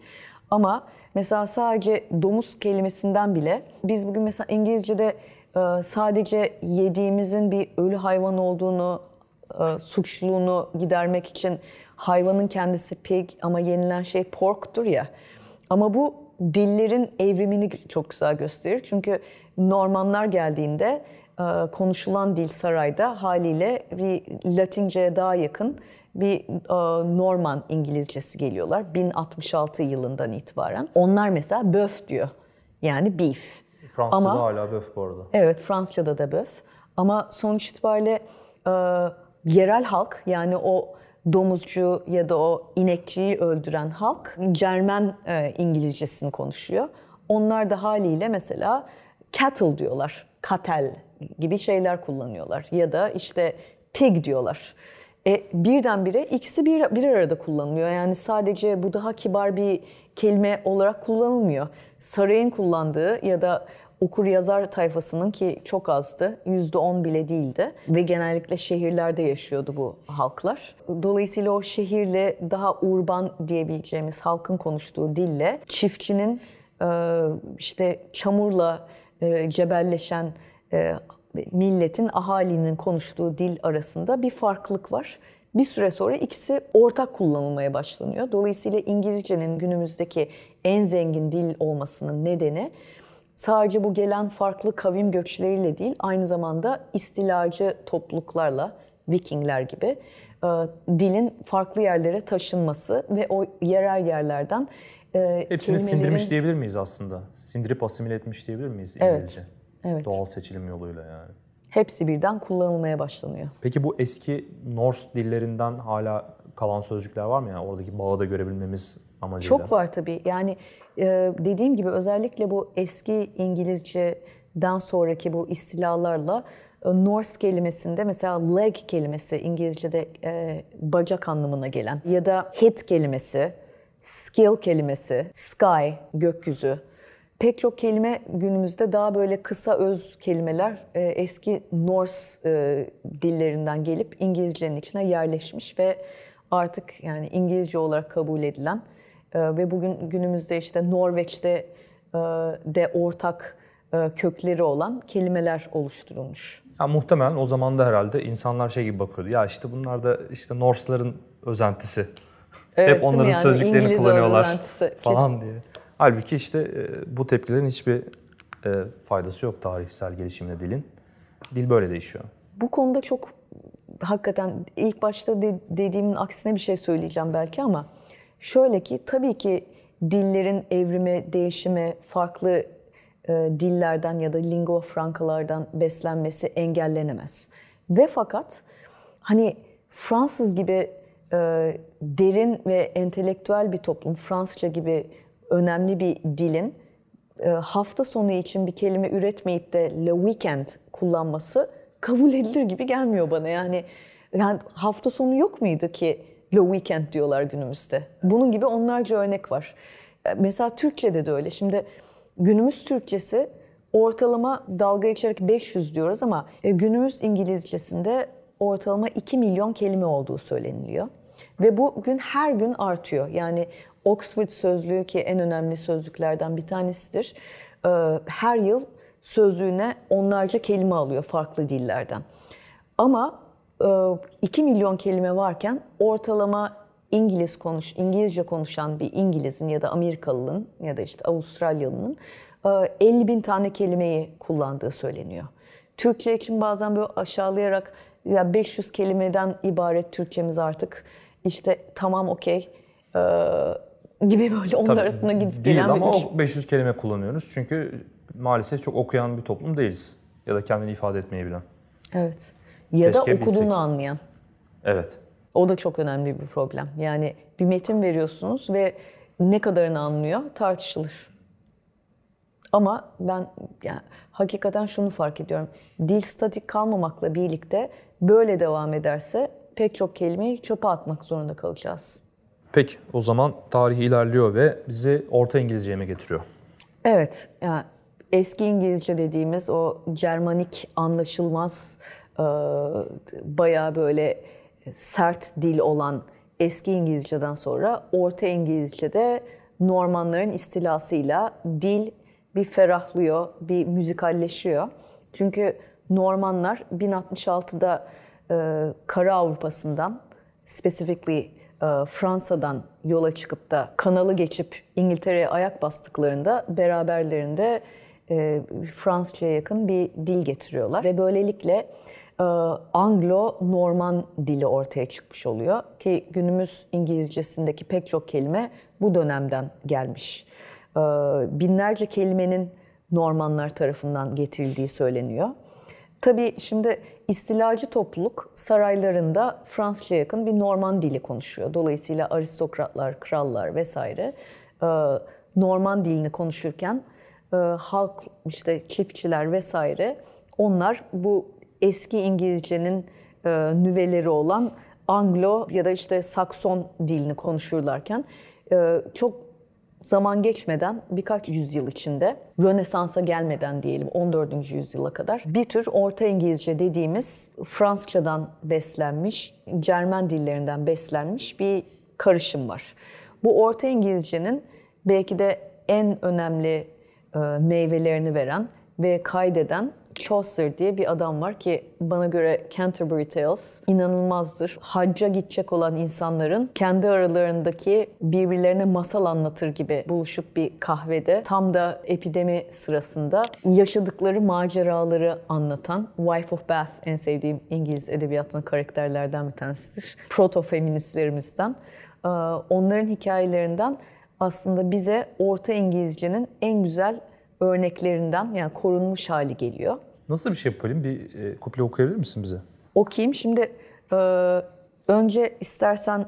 Ama mesela sadece domuz kelimesinden bile biz bugün mesela İngilizce'de e, sadece yediğimizin bir ölü hayvan olduğunu, e, suçluğunu gidermek için hayvanın kendisi pig ama yenilen şey porktur ya. Ama bu dillerin evrimini çok güzel gösterir. Çünkü Normanlar geldiğinde e, konuşulan dil sarayda haliyle bir Latince'ye daha yakın bir e, Norman İngilizcesi geliyorlar 1066 yılından itibaren. Onlar mesela böf diyor. Yani beef. Fransa'da Ama, hala böf bu arada. Evet Fransızca'da da böf. Ama sonuç itibariyle e, yerel halk yani o domuzcu ya da o inekçiyi öldüren halk Cermen e, İngilizcesini konuşuyor. Onlar da haliyle mesela cattle diyorlar, katel gibi şeyler kullanıyorlar ya da işte pig diyorlar. E, birdenbire ikisi bir, bir arada kullanılıyor. Yani sadece bu daha kibar bir kelime olarak kullanılmıyor. Sarayın kullandığı ya da okur yazar tayfasının ki çok azdı, yüzde on bile değildi ve genellikle şehirlerde yaşıyordu bu halklar. Dolayısıyla o şehirle daha urban diyebileceğimiz halkın konuştuğu dille çiftçinin e, işte çamurla e, cebelleşen e, milletin, ahalinin konuştuğu dil arasında bir farklılık var. Bir süre sonra ikisi ortak kullanılmaya başlanıyor. Dolayısıyla İngilizcenin günümüzdeki en zengin dil olmasının nedeni sadece bu gelen farklı kavim göçleriyle değil, aynı zamanda istilacı topluluklarla, Vikingler gibi e, dilin farklı yerlere taşınması ve o yerel yerlerden e, Hepsini sindirmiş diyebilir miyiz aslında? Sindirip asimile etmiş diyebilir miyiz İngilizce? Evet, evet. Doğal seçilim yoluyla yani. Hepsi birden kullanılmaya başlanıyor. Peki bu eski Norse dillerinden hala kalan sözcükler var mı? Yani oradaki bağı da görebilmemiz amacıyla. Çok var tabii. Yani ee, dediğim gibi özellikle bu eski İngilizceden sonraki bu istilalarla e, Norse kelimesinde mesela leg kelimesi İngilizce'de e, bacak anlamına gelen ya da head kelimesi, skill kelimesi, sky gökyüzü pek çok kelime günümüzde daha böyle kısa öz kelimeler e, eski Norse dillerinden gelip İngilizcenin içine yerleşmiş ve artık yani İngilizce olarak kabul edilen ee, ve bugün günümüzde işte Norveç'te e, de ortak e, kökleri olan kelimeler oluşturulmuş. Ya muhtemelen o zaman da herhalde insanlar şey gibi bakıyordu. Ya işte bunlar da işte Norse'ların özentisi. Evet, Hep onların yani? sözcüklerini İngiliz kullanıyorlar falan Kesin. diye. Halbuki işte e, bu tepkilerin hiçbir faydası yok tarihsel gelişimde dilin. Dil böyle değişiyor. Bu konuda çok hakikaten ilk başta de, dediğimin aksine bir şey söyleyeceğim belki ama Şöyle ki tabii ki dillerin evrimi, değişimi, farklı e, dillerden ya da lingua francalardan beslenmesi engellenemez. Ve fakat hani Fransız gibi e, derin ve entelektüel bir toplum, Fransızca gibi önemli bir dilin e, hafta sonu için bir kelime üretmeyip de le weekend kullanması kabul edilir gibi gelmiyor bana. Yani yani hafta sonu yok muydu ki Low weekend diyorlar günümüzde. Bunun gibi onlarca örnek var. E, mesela Türkçe'de de öyle. Şimdi günümüz Türkçesi ortalama dalga geçerek 500 diyoruz ama e, günümüz İngilizcesinde ortalama 2 milyon kelime olduğu söyleniliyor. Ve bu gün her gün artıyor. Yani Oxford sözlüğü ki en önemli sözlüklerden bir tanesidir. E, her yıl sözlüğüne onlarca kelime alıyor farklı dillerden. Ama 2 e, milyon kelime varken ortalama İngiliz konuş, İngilizce konuşan bir İngiliz'in ya da Amerikalı'nın ya da işte Avustralyalı'nın 50 e, bin tane kelimeyi kullandığı söyleniyor. Türkçe için bazen böyle aşağılayarak ya 500 kelimeden ibaret Türkçemiz artık işte tamam okey e, gibi böyle onun arasında gidip gelen ama bir... o 500 kelime kullanıyoruz çünkü maalesef çok okuyan bir toplum değiliz ya da kendini ifade etmeyi bilen. Evet ya da okuduğunu anlayan. Evet. O da çok önemli bir problem. Yani bir metin veriyorsunuz ve ne kadarını anlıyor tartışılır. Ama ben yani hakikaten şunu fark ediyorum. Dil statik kalmamakla birlikte böyle devam ederse pek çok kelimeyi çöpe atmak zorunda kalacağız. Peki o zaman tarih ilerliyor ve bizi Orta İngilizce'ye mi getiriyor? Evet. Yani eski İngilizce dediğimiz o Cermanik anlaşılmaz bayağı böyle sert dil olan eski İngilizceden sonra Orta İngilizce'de Normanların istilasıyla dil bir ferahlıyor, bir müzikalleşiyor. Çünkü Normanlar 1066'da e, Kara Avrupa'sından, specifically e, Fransa'dan yola çıkıp da kanalı geçip İngiltere'ye ayak bastıklarında beraberlerinde e, Fransızca'ya yakın bir dil getiriyorlar. Ve böylelikle e, Anglo-Norman dili ortaya çıkmış oluyor ki günümüz İngilizcesindeki pek çok kelime bu dönemden gelmiş. E, binlerce kelimenin Normanlar tarafından getirildiği söyleniyor. Tabii şimdi istilacı topluluk saraylarında Fransızca yakın bir Norman dili konuşuyor. Dolayısıyla aristokratlar, krallar vesaire e, Norman dilini konuşurken halk işte çiftçiler vesaire onlar bu eski İngilizcenin e, nüveleri olan Anglo ya da işte Sakson dilini konuşurlarken e, çok zaman geçmeden birkaç yüzyıl içinde Rönesans'a gelmeden diyelim 14. yüzyıla kadar bir tür Orta İngilizce dediğimiz Fransızcadan beslenmiş, Cermen dillerinden beslenmiş bir karışım var. Bu Orta İngilizcenin belki de en önemli e, meyvelerini veren ve kaydeden Chaucer diye bir adam var ki bana göre Canterbury Tales inanılmazdır. Hacca gidecek olan insanların kendi aralarındaki birbirlerine masal anlatır gibi buluşup bir kahvede tam da epidemi sırasında yaşadıkları maceraları anlatan Wife of Bath en sevdiğim İngiliz edebiyatının karakterlerden bir tanesidir. Proto-feministlerimizden. Ee, onların hikayelerinden aslında bize Orta İngilizcenin en güzel örneklerinden yani korunmuş hali geliyor. Nasıl bir şey yapalım? Bir e, kuple okuyabilir misin bize? Okuyayım. Şimdi e, önce istersen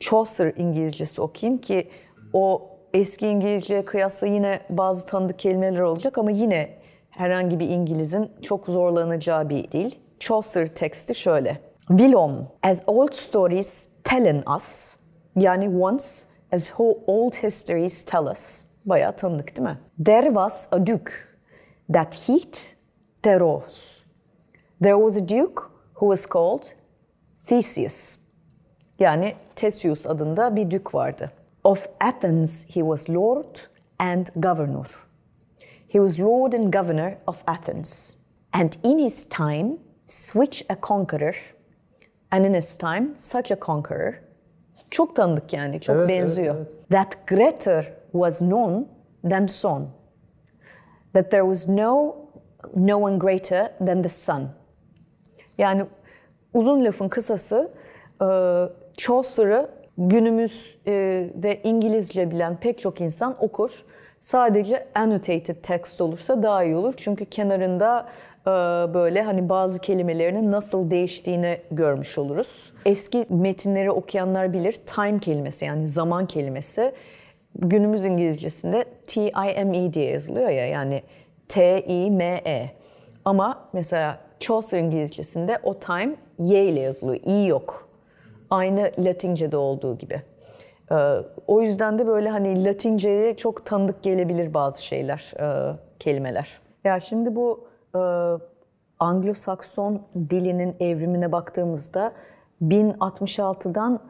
Chaucer İngilizcesi okuyayım ki o eski İngilizceye kıyasla yine bazı tanıdık kelimeler olacak ama yine herhangi bir İngiliz'in çok zorlanacağı bir dil. Chaucer teksti şöyle. Willem, as old stories tell us, yani once as how old histories tell us. Bayağı tanıdık değil mi? There was a duke that heat teros. There was a duke who was called Theseus. Yani Theseus adında bir dük vardı. Of Athens he was lord and governor. He was lord and governor of Athens. And in his time, switch a conqueror. And in his time, such a conqueror. Çok tanıdık yani, çok evet, benziyor. Evet, evet. That greater was known than son. That there was no no one greater than the sun. Yani uzun lafın kısası Chaucer'ı e, günümüzde e, İngilizce bilen pek çok insan okur. Sadece annotated text olursa daha iyi olur. Çünkü kenarında e, böyle hani bazı kelimelerin nasıl değiştiğini görmüş oluruz. Eski metinleri okuyanlar bilir time kelimesi yani zaman kelimesi günümüz İngilizcesinde T-I-M-E diye yazılıyor ya yani T-I-M-E. Ama mesela Chaucer İngilizcesinde o time Y ile yazılıyor. İ yok. Aynı Latince'de olduğu gibi. Ee, o yüzden de böyle hani Latince'ye çok tanıdık gelebilir bazı şeyler, e, kelimeler. Ya şimdi bu e, Anglo-Sakson dilinin evrimine baktığımızda 1066'dan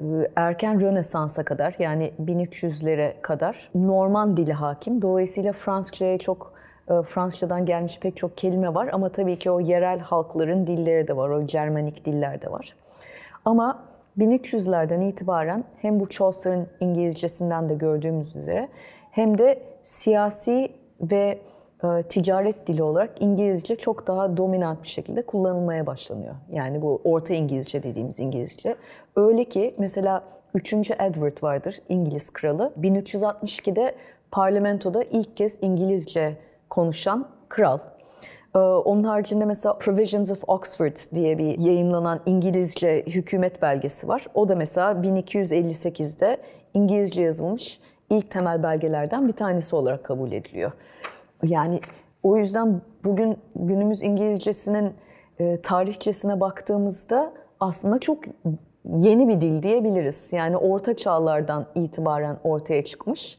e, erken Rönesans'a kadar yani 1300'lere kadar Norman dili hakim. Dolayısıyla Fransızca'ya çok e, Fransızcadan gelmiş pek çok kelime var ama tabii ki o yerel halkların dilleri de var, o Cermenik diller de var. Ama 1300'lerden itibaren hem bu Chaucer'ın İngilizcesinden de gördüğümüz üzere hem de siyasi ve e, ticaret dili olarak İngilizce çok daha dominant bir şekilde kullanılmaya başlanıyor. Yani bu orta İngilizce dediğimiz İngilizce. Öyle ki mesela 3. Edward vardır İngiliz kralı. 1362'de parlamentoda ilk kez İngilizce konuşan kral. Ee, onun haricinde mesela Provisions of Oxford diye bir yayınlanan İngilizce hükümet belgesi var. O da mesela 1258'de İngilizce yazılmış ilk temel belgelerden bir tanesi olarak kabul ediliyor. Yani o yüzden bugün günümüz İngilizcesinin e, tarihçesine baktığımızda aslında çok yeni bir dil diyebiliriz. Yani orta çağlardan itibaren ortaya çıkmış.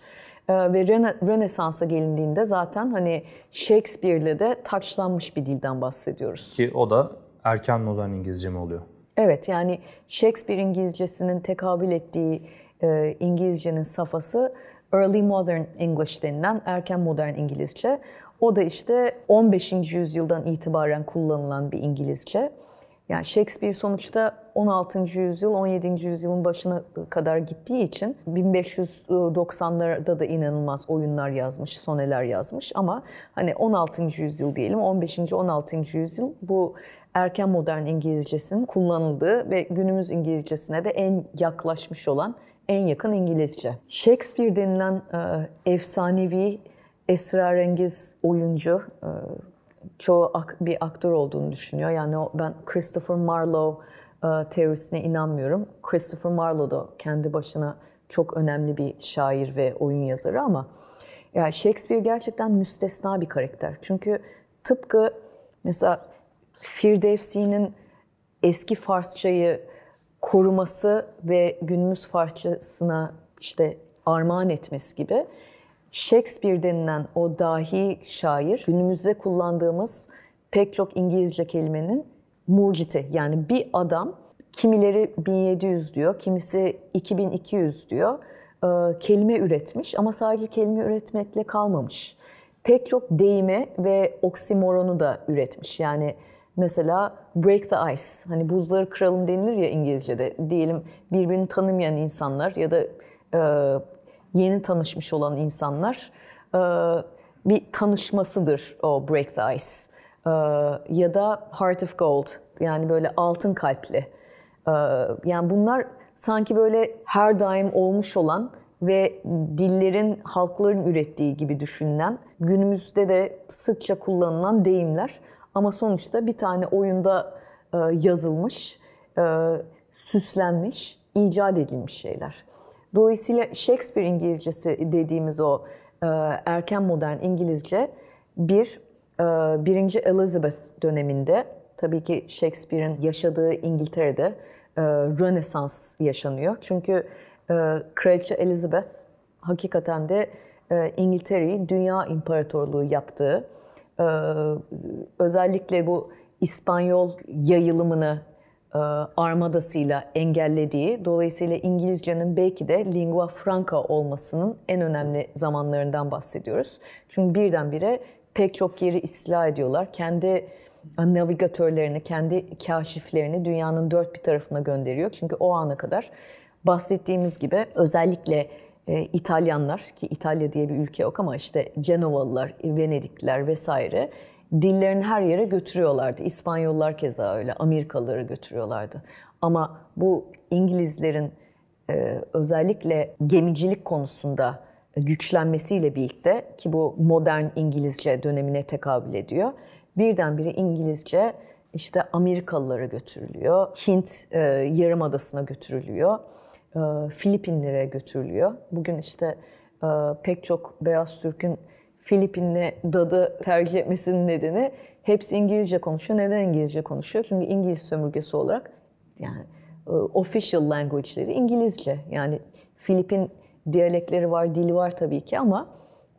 Ee, ve Rönesans'a gelindiğinde zaten hani Shakespeare'le de taçlanmış bir dilden bahsediyoruz. Ki o da erken modern İngilizce mi oluyor? Evet yani Shakespeare İngilizcesinin tekabül ettiği e, İngilizcenin safası Early Modern English denilen erken modern İngilizce. O da işte 15. yüzyıldan itibaren kullanılan bir İngilizce. Yani Shakespeare sonuçta 16. yüzyıl 17. yüzyılın başına ıı, kadar gittiği için 1590'larda da inanılmaz oyunlar yazmış, soneler yazmış ama hani 16. yüzyıl diyelim 15. 16. yüzyıl bu erken modern İngilizcesinin kullanıldığı ve günümüz İngilizcesine de en yaklaşmış olan en yakın İngilizce. Shakespeare denilen e, efsanevi, esrarengiz oyuncu e, çoğu ak- bir aktör olduğunu düşünüyor. Yani o, ben Christopher Marlowe e, teorisine inanmıyorum. Christopher Marlowe da kendi başına çok önemli bir şair ve oyun yazarı ama yani Shakespeare gerçekten müstesna bir karakter. Çünkü tıpkı mesela Firdevsi'nin eski Farsçayı koruması ve günümüz Farsçasına işte armağan etmesi gibi Shakespeare denilen o dahi şair günümüzde kullandığımız pek çok İngilizce kelimenin muciti. Yani bir adam kimileri 1700 diyor, kimisi 2200 diyor. E, kelime üretmiş ama sadece kelime üretmekle kalmamış. Pek çok deyimi ve oksimoronu da üretmiş. Yani mesela break the ice, hani buzları kıralım denilir ya İngilizce'de. Diyelim birbirini tanımayan insanlar ya da e, yeni tanışmış olan insanlar e, bir tanışmasıdır o break the ice. Ee, ya da Heart of Gold yani böyle altın kalpli. Ee, yani bunlar sanki böyle her daim olmuş olan ve dillerin, halkların ürettiği gibi düşünülen, günümüzde de sıkça kullanılan deyimler. Ama sonuçta bir tane oyunda e, yazılmış, e, süslenmiş, icat edilmiş şeyler. Dolayısıyla Shakespeare İngilizcesi dediğimiz o e, erken modern İngilizce bir ee, birinci Elizabeth döneminde tabii ki Shakespeare'in yaşadığı İngiltere'de e, Rönesans yaşanıyor. Çünkü e, Kraliçe Elizabeth hakikaten de e, İngiltere'yi dünya imparatorluğu yaptığı, özellikle bu İspanyol yayılımını armadasıyla engellediği, dolayısıyla İngilizcenin belki de lingua franca olmasının en önemli zamanlarından bahsediyoruz. Çünkü birdenbire pek çok yeri istila ediyorlar. Kendi e, navigatörlerini, kendi kaşiflerini dünyanın dört bir tarafına gönderiyor. Çünkü o ana kadar bahsettiğimiz gibi özellikle e, İtalyanlar ki İtalya diye bir ülke yok ama işte Genovalılar, Venedikliler vesaire dillerini her yere götürüyorlardı. İspanyollar keza öyle, Amerikalılara götürüyorlardı. Ama bu İngilizlerin e, özellikle gemicilik konusunda güçlenmesiyle birlikte ki bu modern İngilizce dönemine tekabül ediyor. Birdenbire İngilizce işte Amerikalılara götürülüyor, Hint e, Yarımadası'na götürülüyor, e, Filipinlere götürülüyor. Bugün işte e, pek çok beyaz Türk'ün Filipinli dadı tercih etmesinin nedeni hepsi İngilizce konuşuyor. Neden İngilizce konuşuyor? Çünkü İngiliz sömürgesi olarak yani e, official language'leri İngilizce. Yani Filipin diyalekleri var, dili var tabii ki ama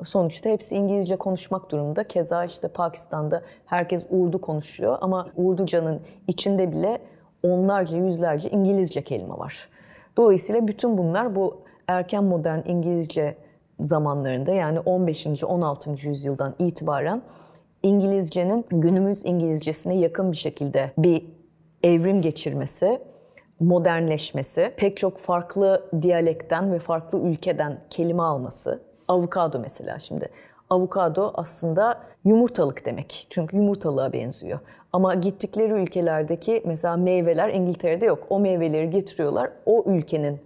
sonuçta hepsi İngilizce konuşmak durumunda. Keza işte Pakistan'da herkes Urdu konuşuyor ama Urducanın içinde bile onlarca, yüzlerce İngilizce kelime var. Dolayısıyla bütün bunlar bu erken modern İngilizce zamanlarında yani 15. 16. yüzyıldan itibaren İngilizcenin günümüz İngilizcesine yakın bir şekilde bir evrim geçirmesi modernleşmesi, pek çok farklı diyalekten ve farklı ülkeden kelime alması. Avokado mesela şimdi. Avokado aslında yumurtalık demek. Çünkü yumurtalığa benziyor. Ama gittikleri ülkelerdeki mesela meyveler İngiltere'de yok. O meyveleri getiriyorlar. O ülkenin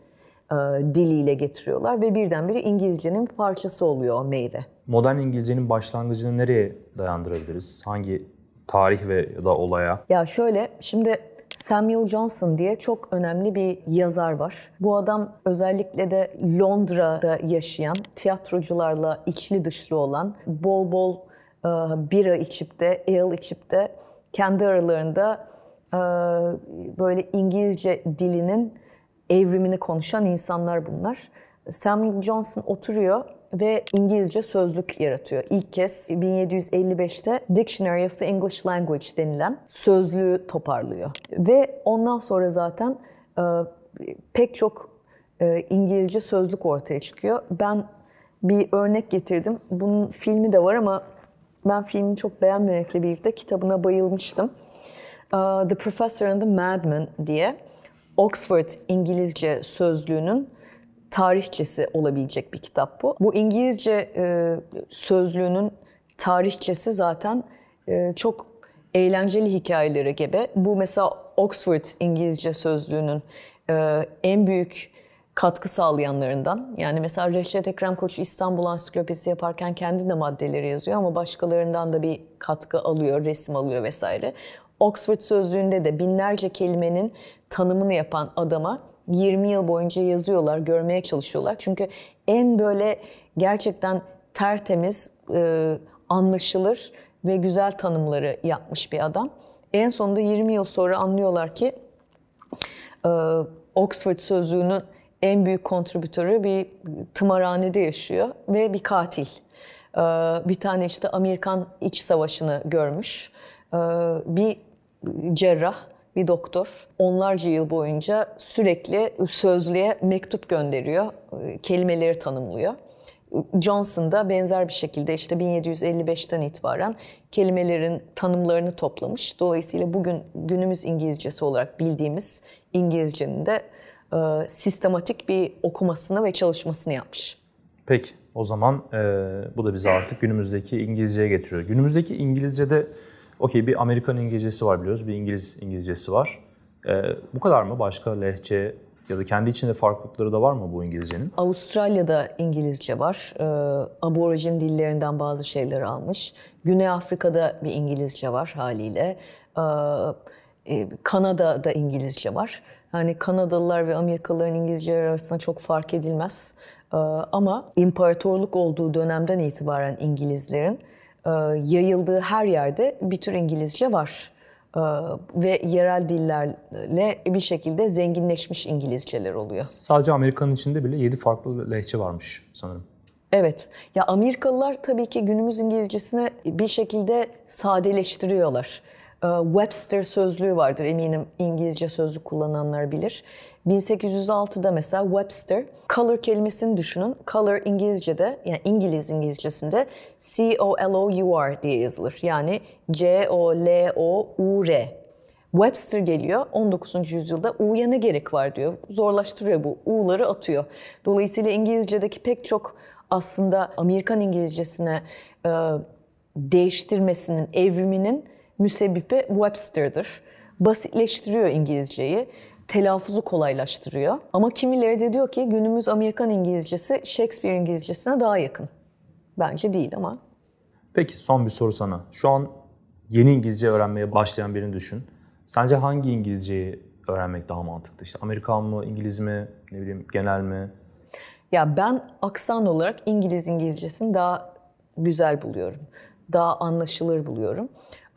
e, diliyle getiriyorlar ve birdenbire İngilizcenin parçası oluyor o meyve. Modern İngilizcenin başlangıcını nereye dayandırabiliriz? Hangi tarih ve da olaya? Ya şöyle şimdi Samuel Johnson diye çok önemli bir yazar var. Bu adam özellikle de Londra'da yaşayan, tiyatrocularla içli dışlı olan, bol bol e, bira içip de, ale içip de kendi aralarında e, böyle İngilizce dilinin evrimini konuşan insanlar bunlar. Samuel Johnson oturuyor ve İngilizce sözlük yaratıyor. İlk kez 1755'te Dictionary of the English Language denilen sözlüğü toparlıyor. Ve ondan sonra zaten e, pek çok e, İngilizce sözlük ortaya çıkıyor. Ben bir örnek getirdim. Bunun filmi de var ama ben filmi çok beğenmemekle birlikte kitabına bayılmıştım. E, the Professor and the Madman diye Oxford İngilizce sözlüğünün tarihçesi olabilecek bir kitap bu. Bu İngilizce e, sözlüğünün tarihçesi zaten e, çok eğlenceli hikayelere gebe. Bu mesela Oxford İngilizce sözlüğünün e, en büyük katkı sağlayanlarından. Yani mesela Reşit Ekrem Koç İstanbul Ansiklopedisi yaparken kendi de maddeleri yazıyor ama başkalarından da bir katkı alıyor, resim alıyor vesaire. Oxford Sözlüğü'nde de binlerce kelimenin tanımını yapan adama 20 yıl boyunca yazıyorlar, görmeye çalışıyorlar. Çünkü en böyle gerçekten tertemiz, e, anlaşılır ve güzel tanımları yapmış bir adam. En sonunda 20 yıl sonra anlıyorlar ki e, Oxford sözlüğünün en büyük kontribütörü bir tımarhanede yaşıyor ve bir katil. E, bir tane işte Amerikan iç Savaşı'nı görmüş. E, bir cerrah bir doktor onlarca yıl boyunca sürekli sözlüğe mektup gönderiyor, e, kelimeleri tanımlıyor. Johnson da benzer bir şekilde işte 1755'ten itibaren kelimelerin tanımlarını toplamış. Dolayısıyla bugün günümüz İngilizcesi olarak bildiğimiz İngilizcenin de e, sistematik bir okumasını ve çalışmasını yapmış. Peki o zaman e, bu da bizi artık günümüzdeki İngilizceye getiriyor. Günümüzdeki İngilizce'de Okey bir Amerikan İngilizcesi var biliyoruz. Bir İngiliz İngilizcesi var. E, bu kadar mı? Başka lehçe ya da kendi içinde farklılıkları da var mı bu İngilizcenin? Avustralya'da İngilizce var. E, ee, aborjin dillerinden bazı şeyleri almış. Güney Afrika'da bir İngilizce var haliyle. Ee, e, Kanada'da İngilizce var. Yani Kanadalılar ve Amerikalıların İngilizce arasında çok fark edilmez. Ama imparatorluk olduğu dönemden itibaren İngilizlerin e, yayıldığı her yerde bir tür İngilizce var e, ve yerel dillerle bir şekilde zenginleşmiş İngilizceler oluyor. Sadece Amerika'nın içinde bile 7 farklı lehçe varmış sanırım. Evet. Ya Amerikalılar tabii ki günümüz İngilizcesini bir şekilde sadeleştiriyorlar. E, Webster sözlüğü vardır eminim İngilizce sözlük kullananlar bilir. 1806'da mesela Webster color kelimesini düşünün. Color İngilizce'de yani İngiliz İngilizcesinde C-O-L-O-U-R diye yazılır. Yani C-O-L-O-U-R Webster geliyor 19. yüzyılda U'ya ne gerek var diyor. Zorlaştırıyor bu. U'ları atıyor. Dolayısıyla İngilizce'deki pek çok aslında Amerikan İngilizcesine e, değiştirmesinin, evriminin müsebbibi Webster'dır. Basitleştiriyor İngilizceyi telaffuzu kolaylaştırıyor. Ama kimileri de diyor ki günümüz Amerikan İngilizcesi Shakespeare İngilizcesine daha yakın. Bence değil ama. Peki son bir soru sana. Şu an yeni İngilizce öğrenmeye başlayan birini düşün. Sence hangi İngilizceyi öğrenmek daha mantıklı? İşte Amerikan mı, İngiliz mi, ne bileyim genel mi? Ya ben aksan olarak İngiliz İngilizcesini daha güzel buluyorum. Daha anlaşılır buluyorum.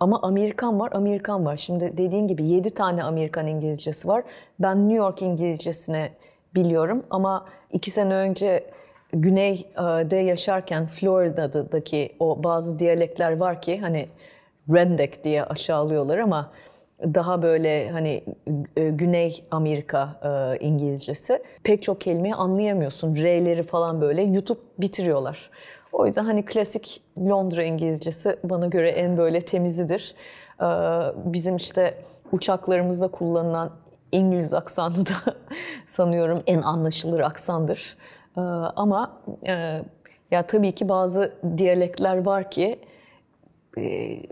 Ama Amerikan var, Amerikan var. Şimdi dediğin gibi 7 tane Amerikan İngilizcesi var. Ben New York İngilizcesini biliyorum ama 2 sene önce Güney'de yaşarken Florida'daki o bazı diyalekler var ki hani Rendek diye aşağılıyorlar ama daha böyle hani e, Güney Amerika e, İngilizcesi pek çok kelimeyi anlayamıyorsun. R'leri falan böyle YouTube bitiriyorlar. O yüzden hani klasik Londra İngilizcesi bana göre en böyle temizidir. Ee, bizim işte uçaklarımızda kullanılan İngiliz aksanı da sanıyorum en anlaşılır aksandır. Ee, ama e, ya tabii ki bazı diyalekler var ki e,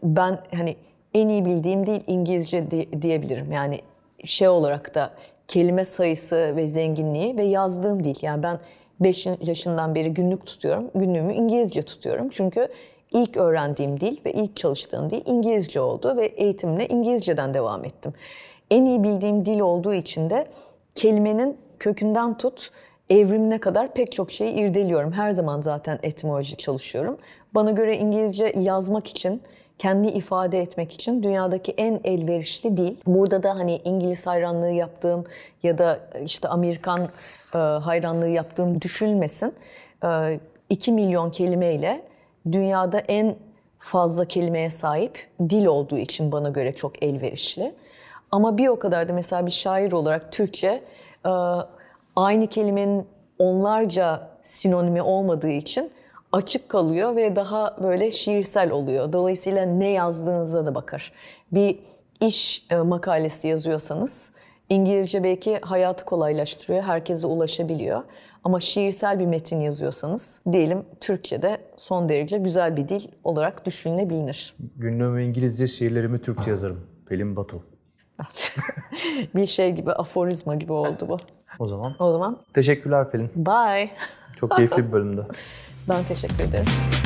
ben hani en iyi bildiğim değil İngilizce di diyebilirim. Yani şey olarak da kelime sayısı ve zenginliği ve yazdığım değil. Yani ben 5 yaşından beri günlük tutuyorum. Günlüğümü İngilizce tutuyorum. Çünkü ilk öğrendiğim dil ve ilk çalıştığım dil İngilizce oldu ve eğitimle İngilizceden devam ettim. En iyi bildiğim dil olduğu için de kelimenin kökünden tut evrimine kadar pek çok şeyi irdeliyorum. Her zaman zaten etimolojik çalışıyorum. Bana göre İngilizce yazmak için kendi ifade etmek için dünyadaki en elverişli dil. Burada da hani İngiliz hayranlığı yaptığım ya da e, işte Amerikan e, hayranlığı yaptığım düşünmesin E, 2 milyon kelimeyle dünyada en fazla kelimeye sahip dil olduğu için bana göre çok elverişli. Ama bir o kadar da mesela bir şair olarak Türkçe e, aynı kelimenin onlarca sinonimi olmadığı için açık kalıyor ve daha böyle şiirsel oluyor. Dolayısıyla ne yazdığınıza da bakar. Bir iş e, makalesi yazıyorsanız İngilizce belki hayatı kolaylaştırıyor, herkese ulaşabiliyor. Ama şiirsel bir metin yazıyorsanız diyelim Türkçe'de son derece güzel bir dil olarak düşünülebilir. Günlüğümü İngilizce, şiirlerimi Türkçe yazarım. Pelin Batu. bir şey gibi, aforizma gibi oldu bu. O zaman. O zaman. Teşekkürler Pelin. Bye. Çok keyifli bir bölümde. Ben teşekkür ederim.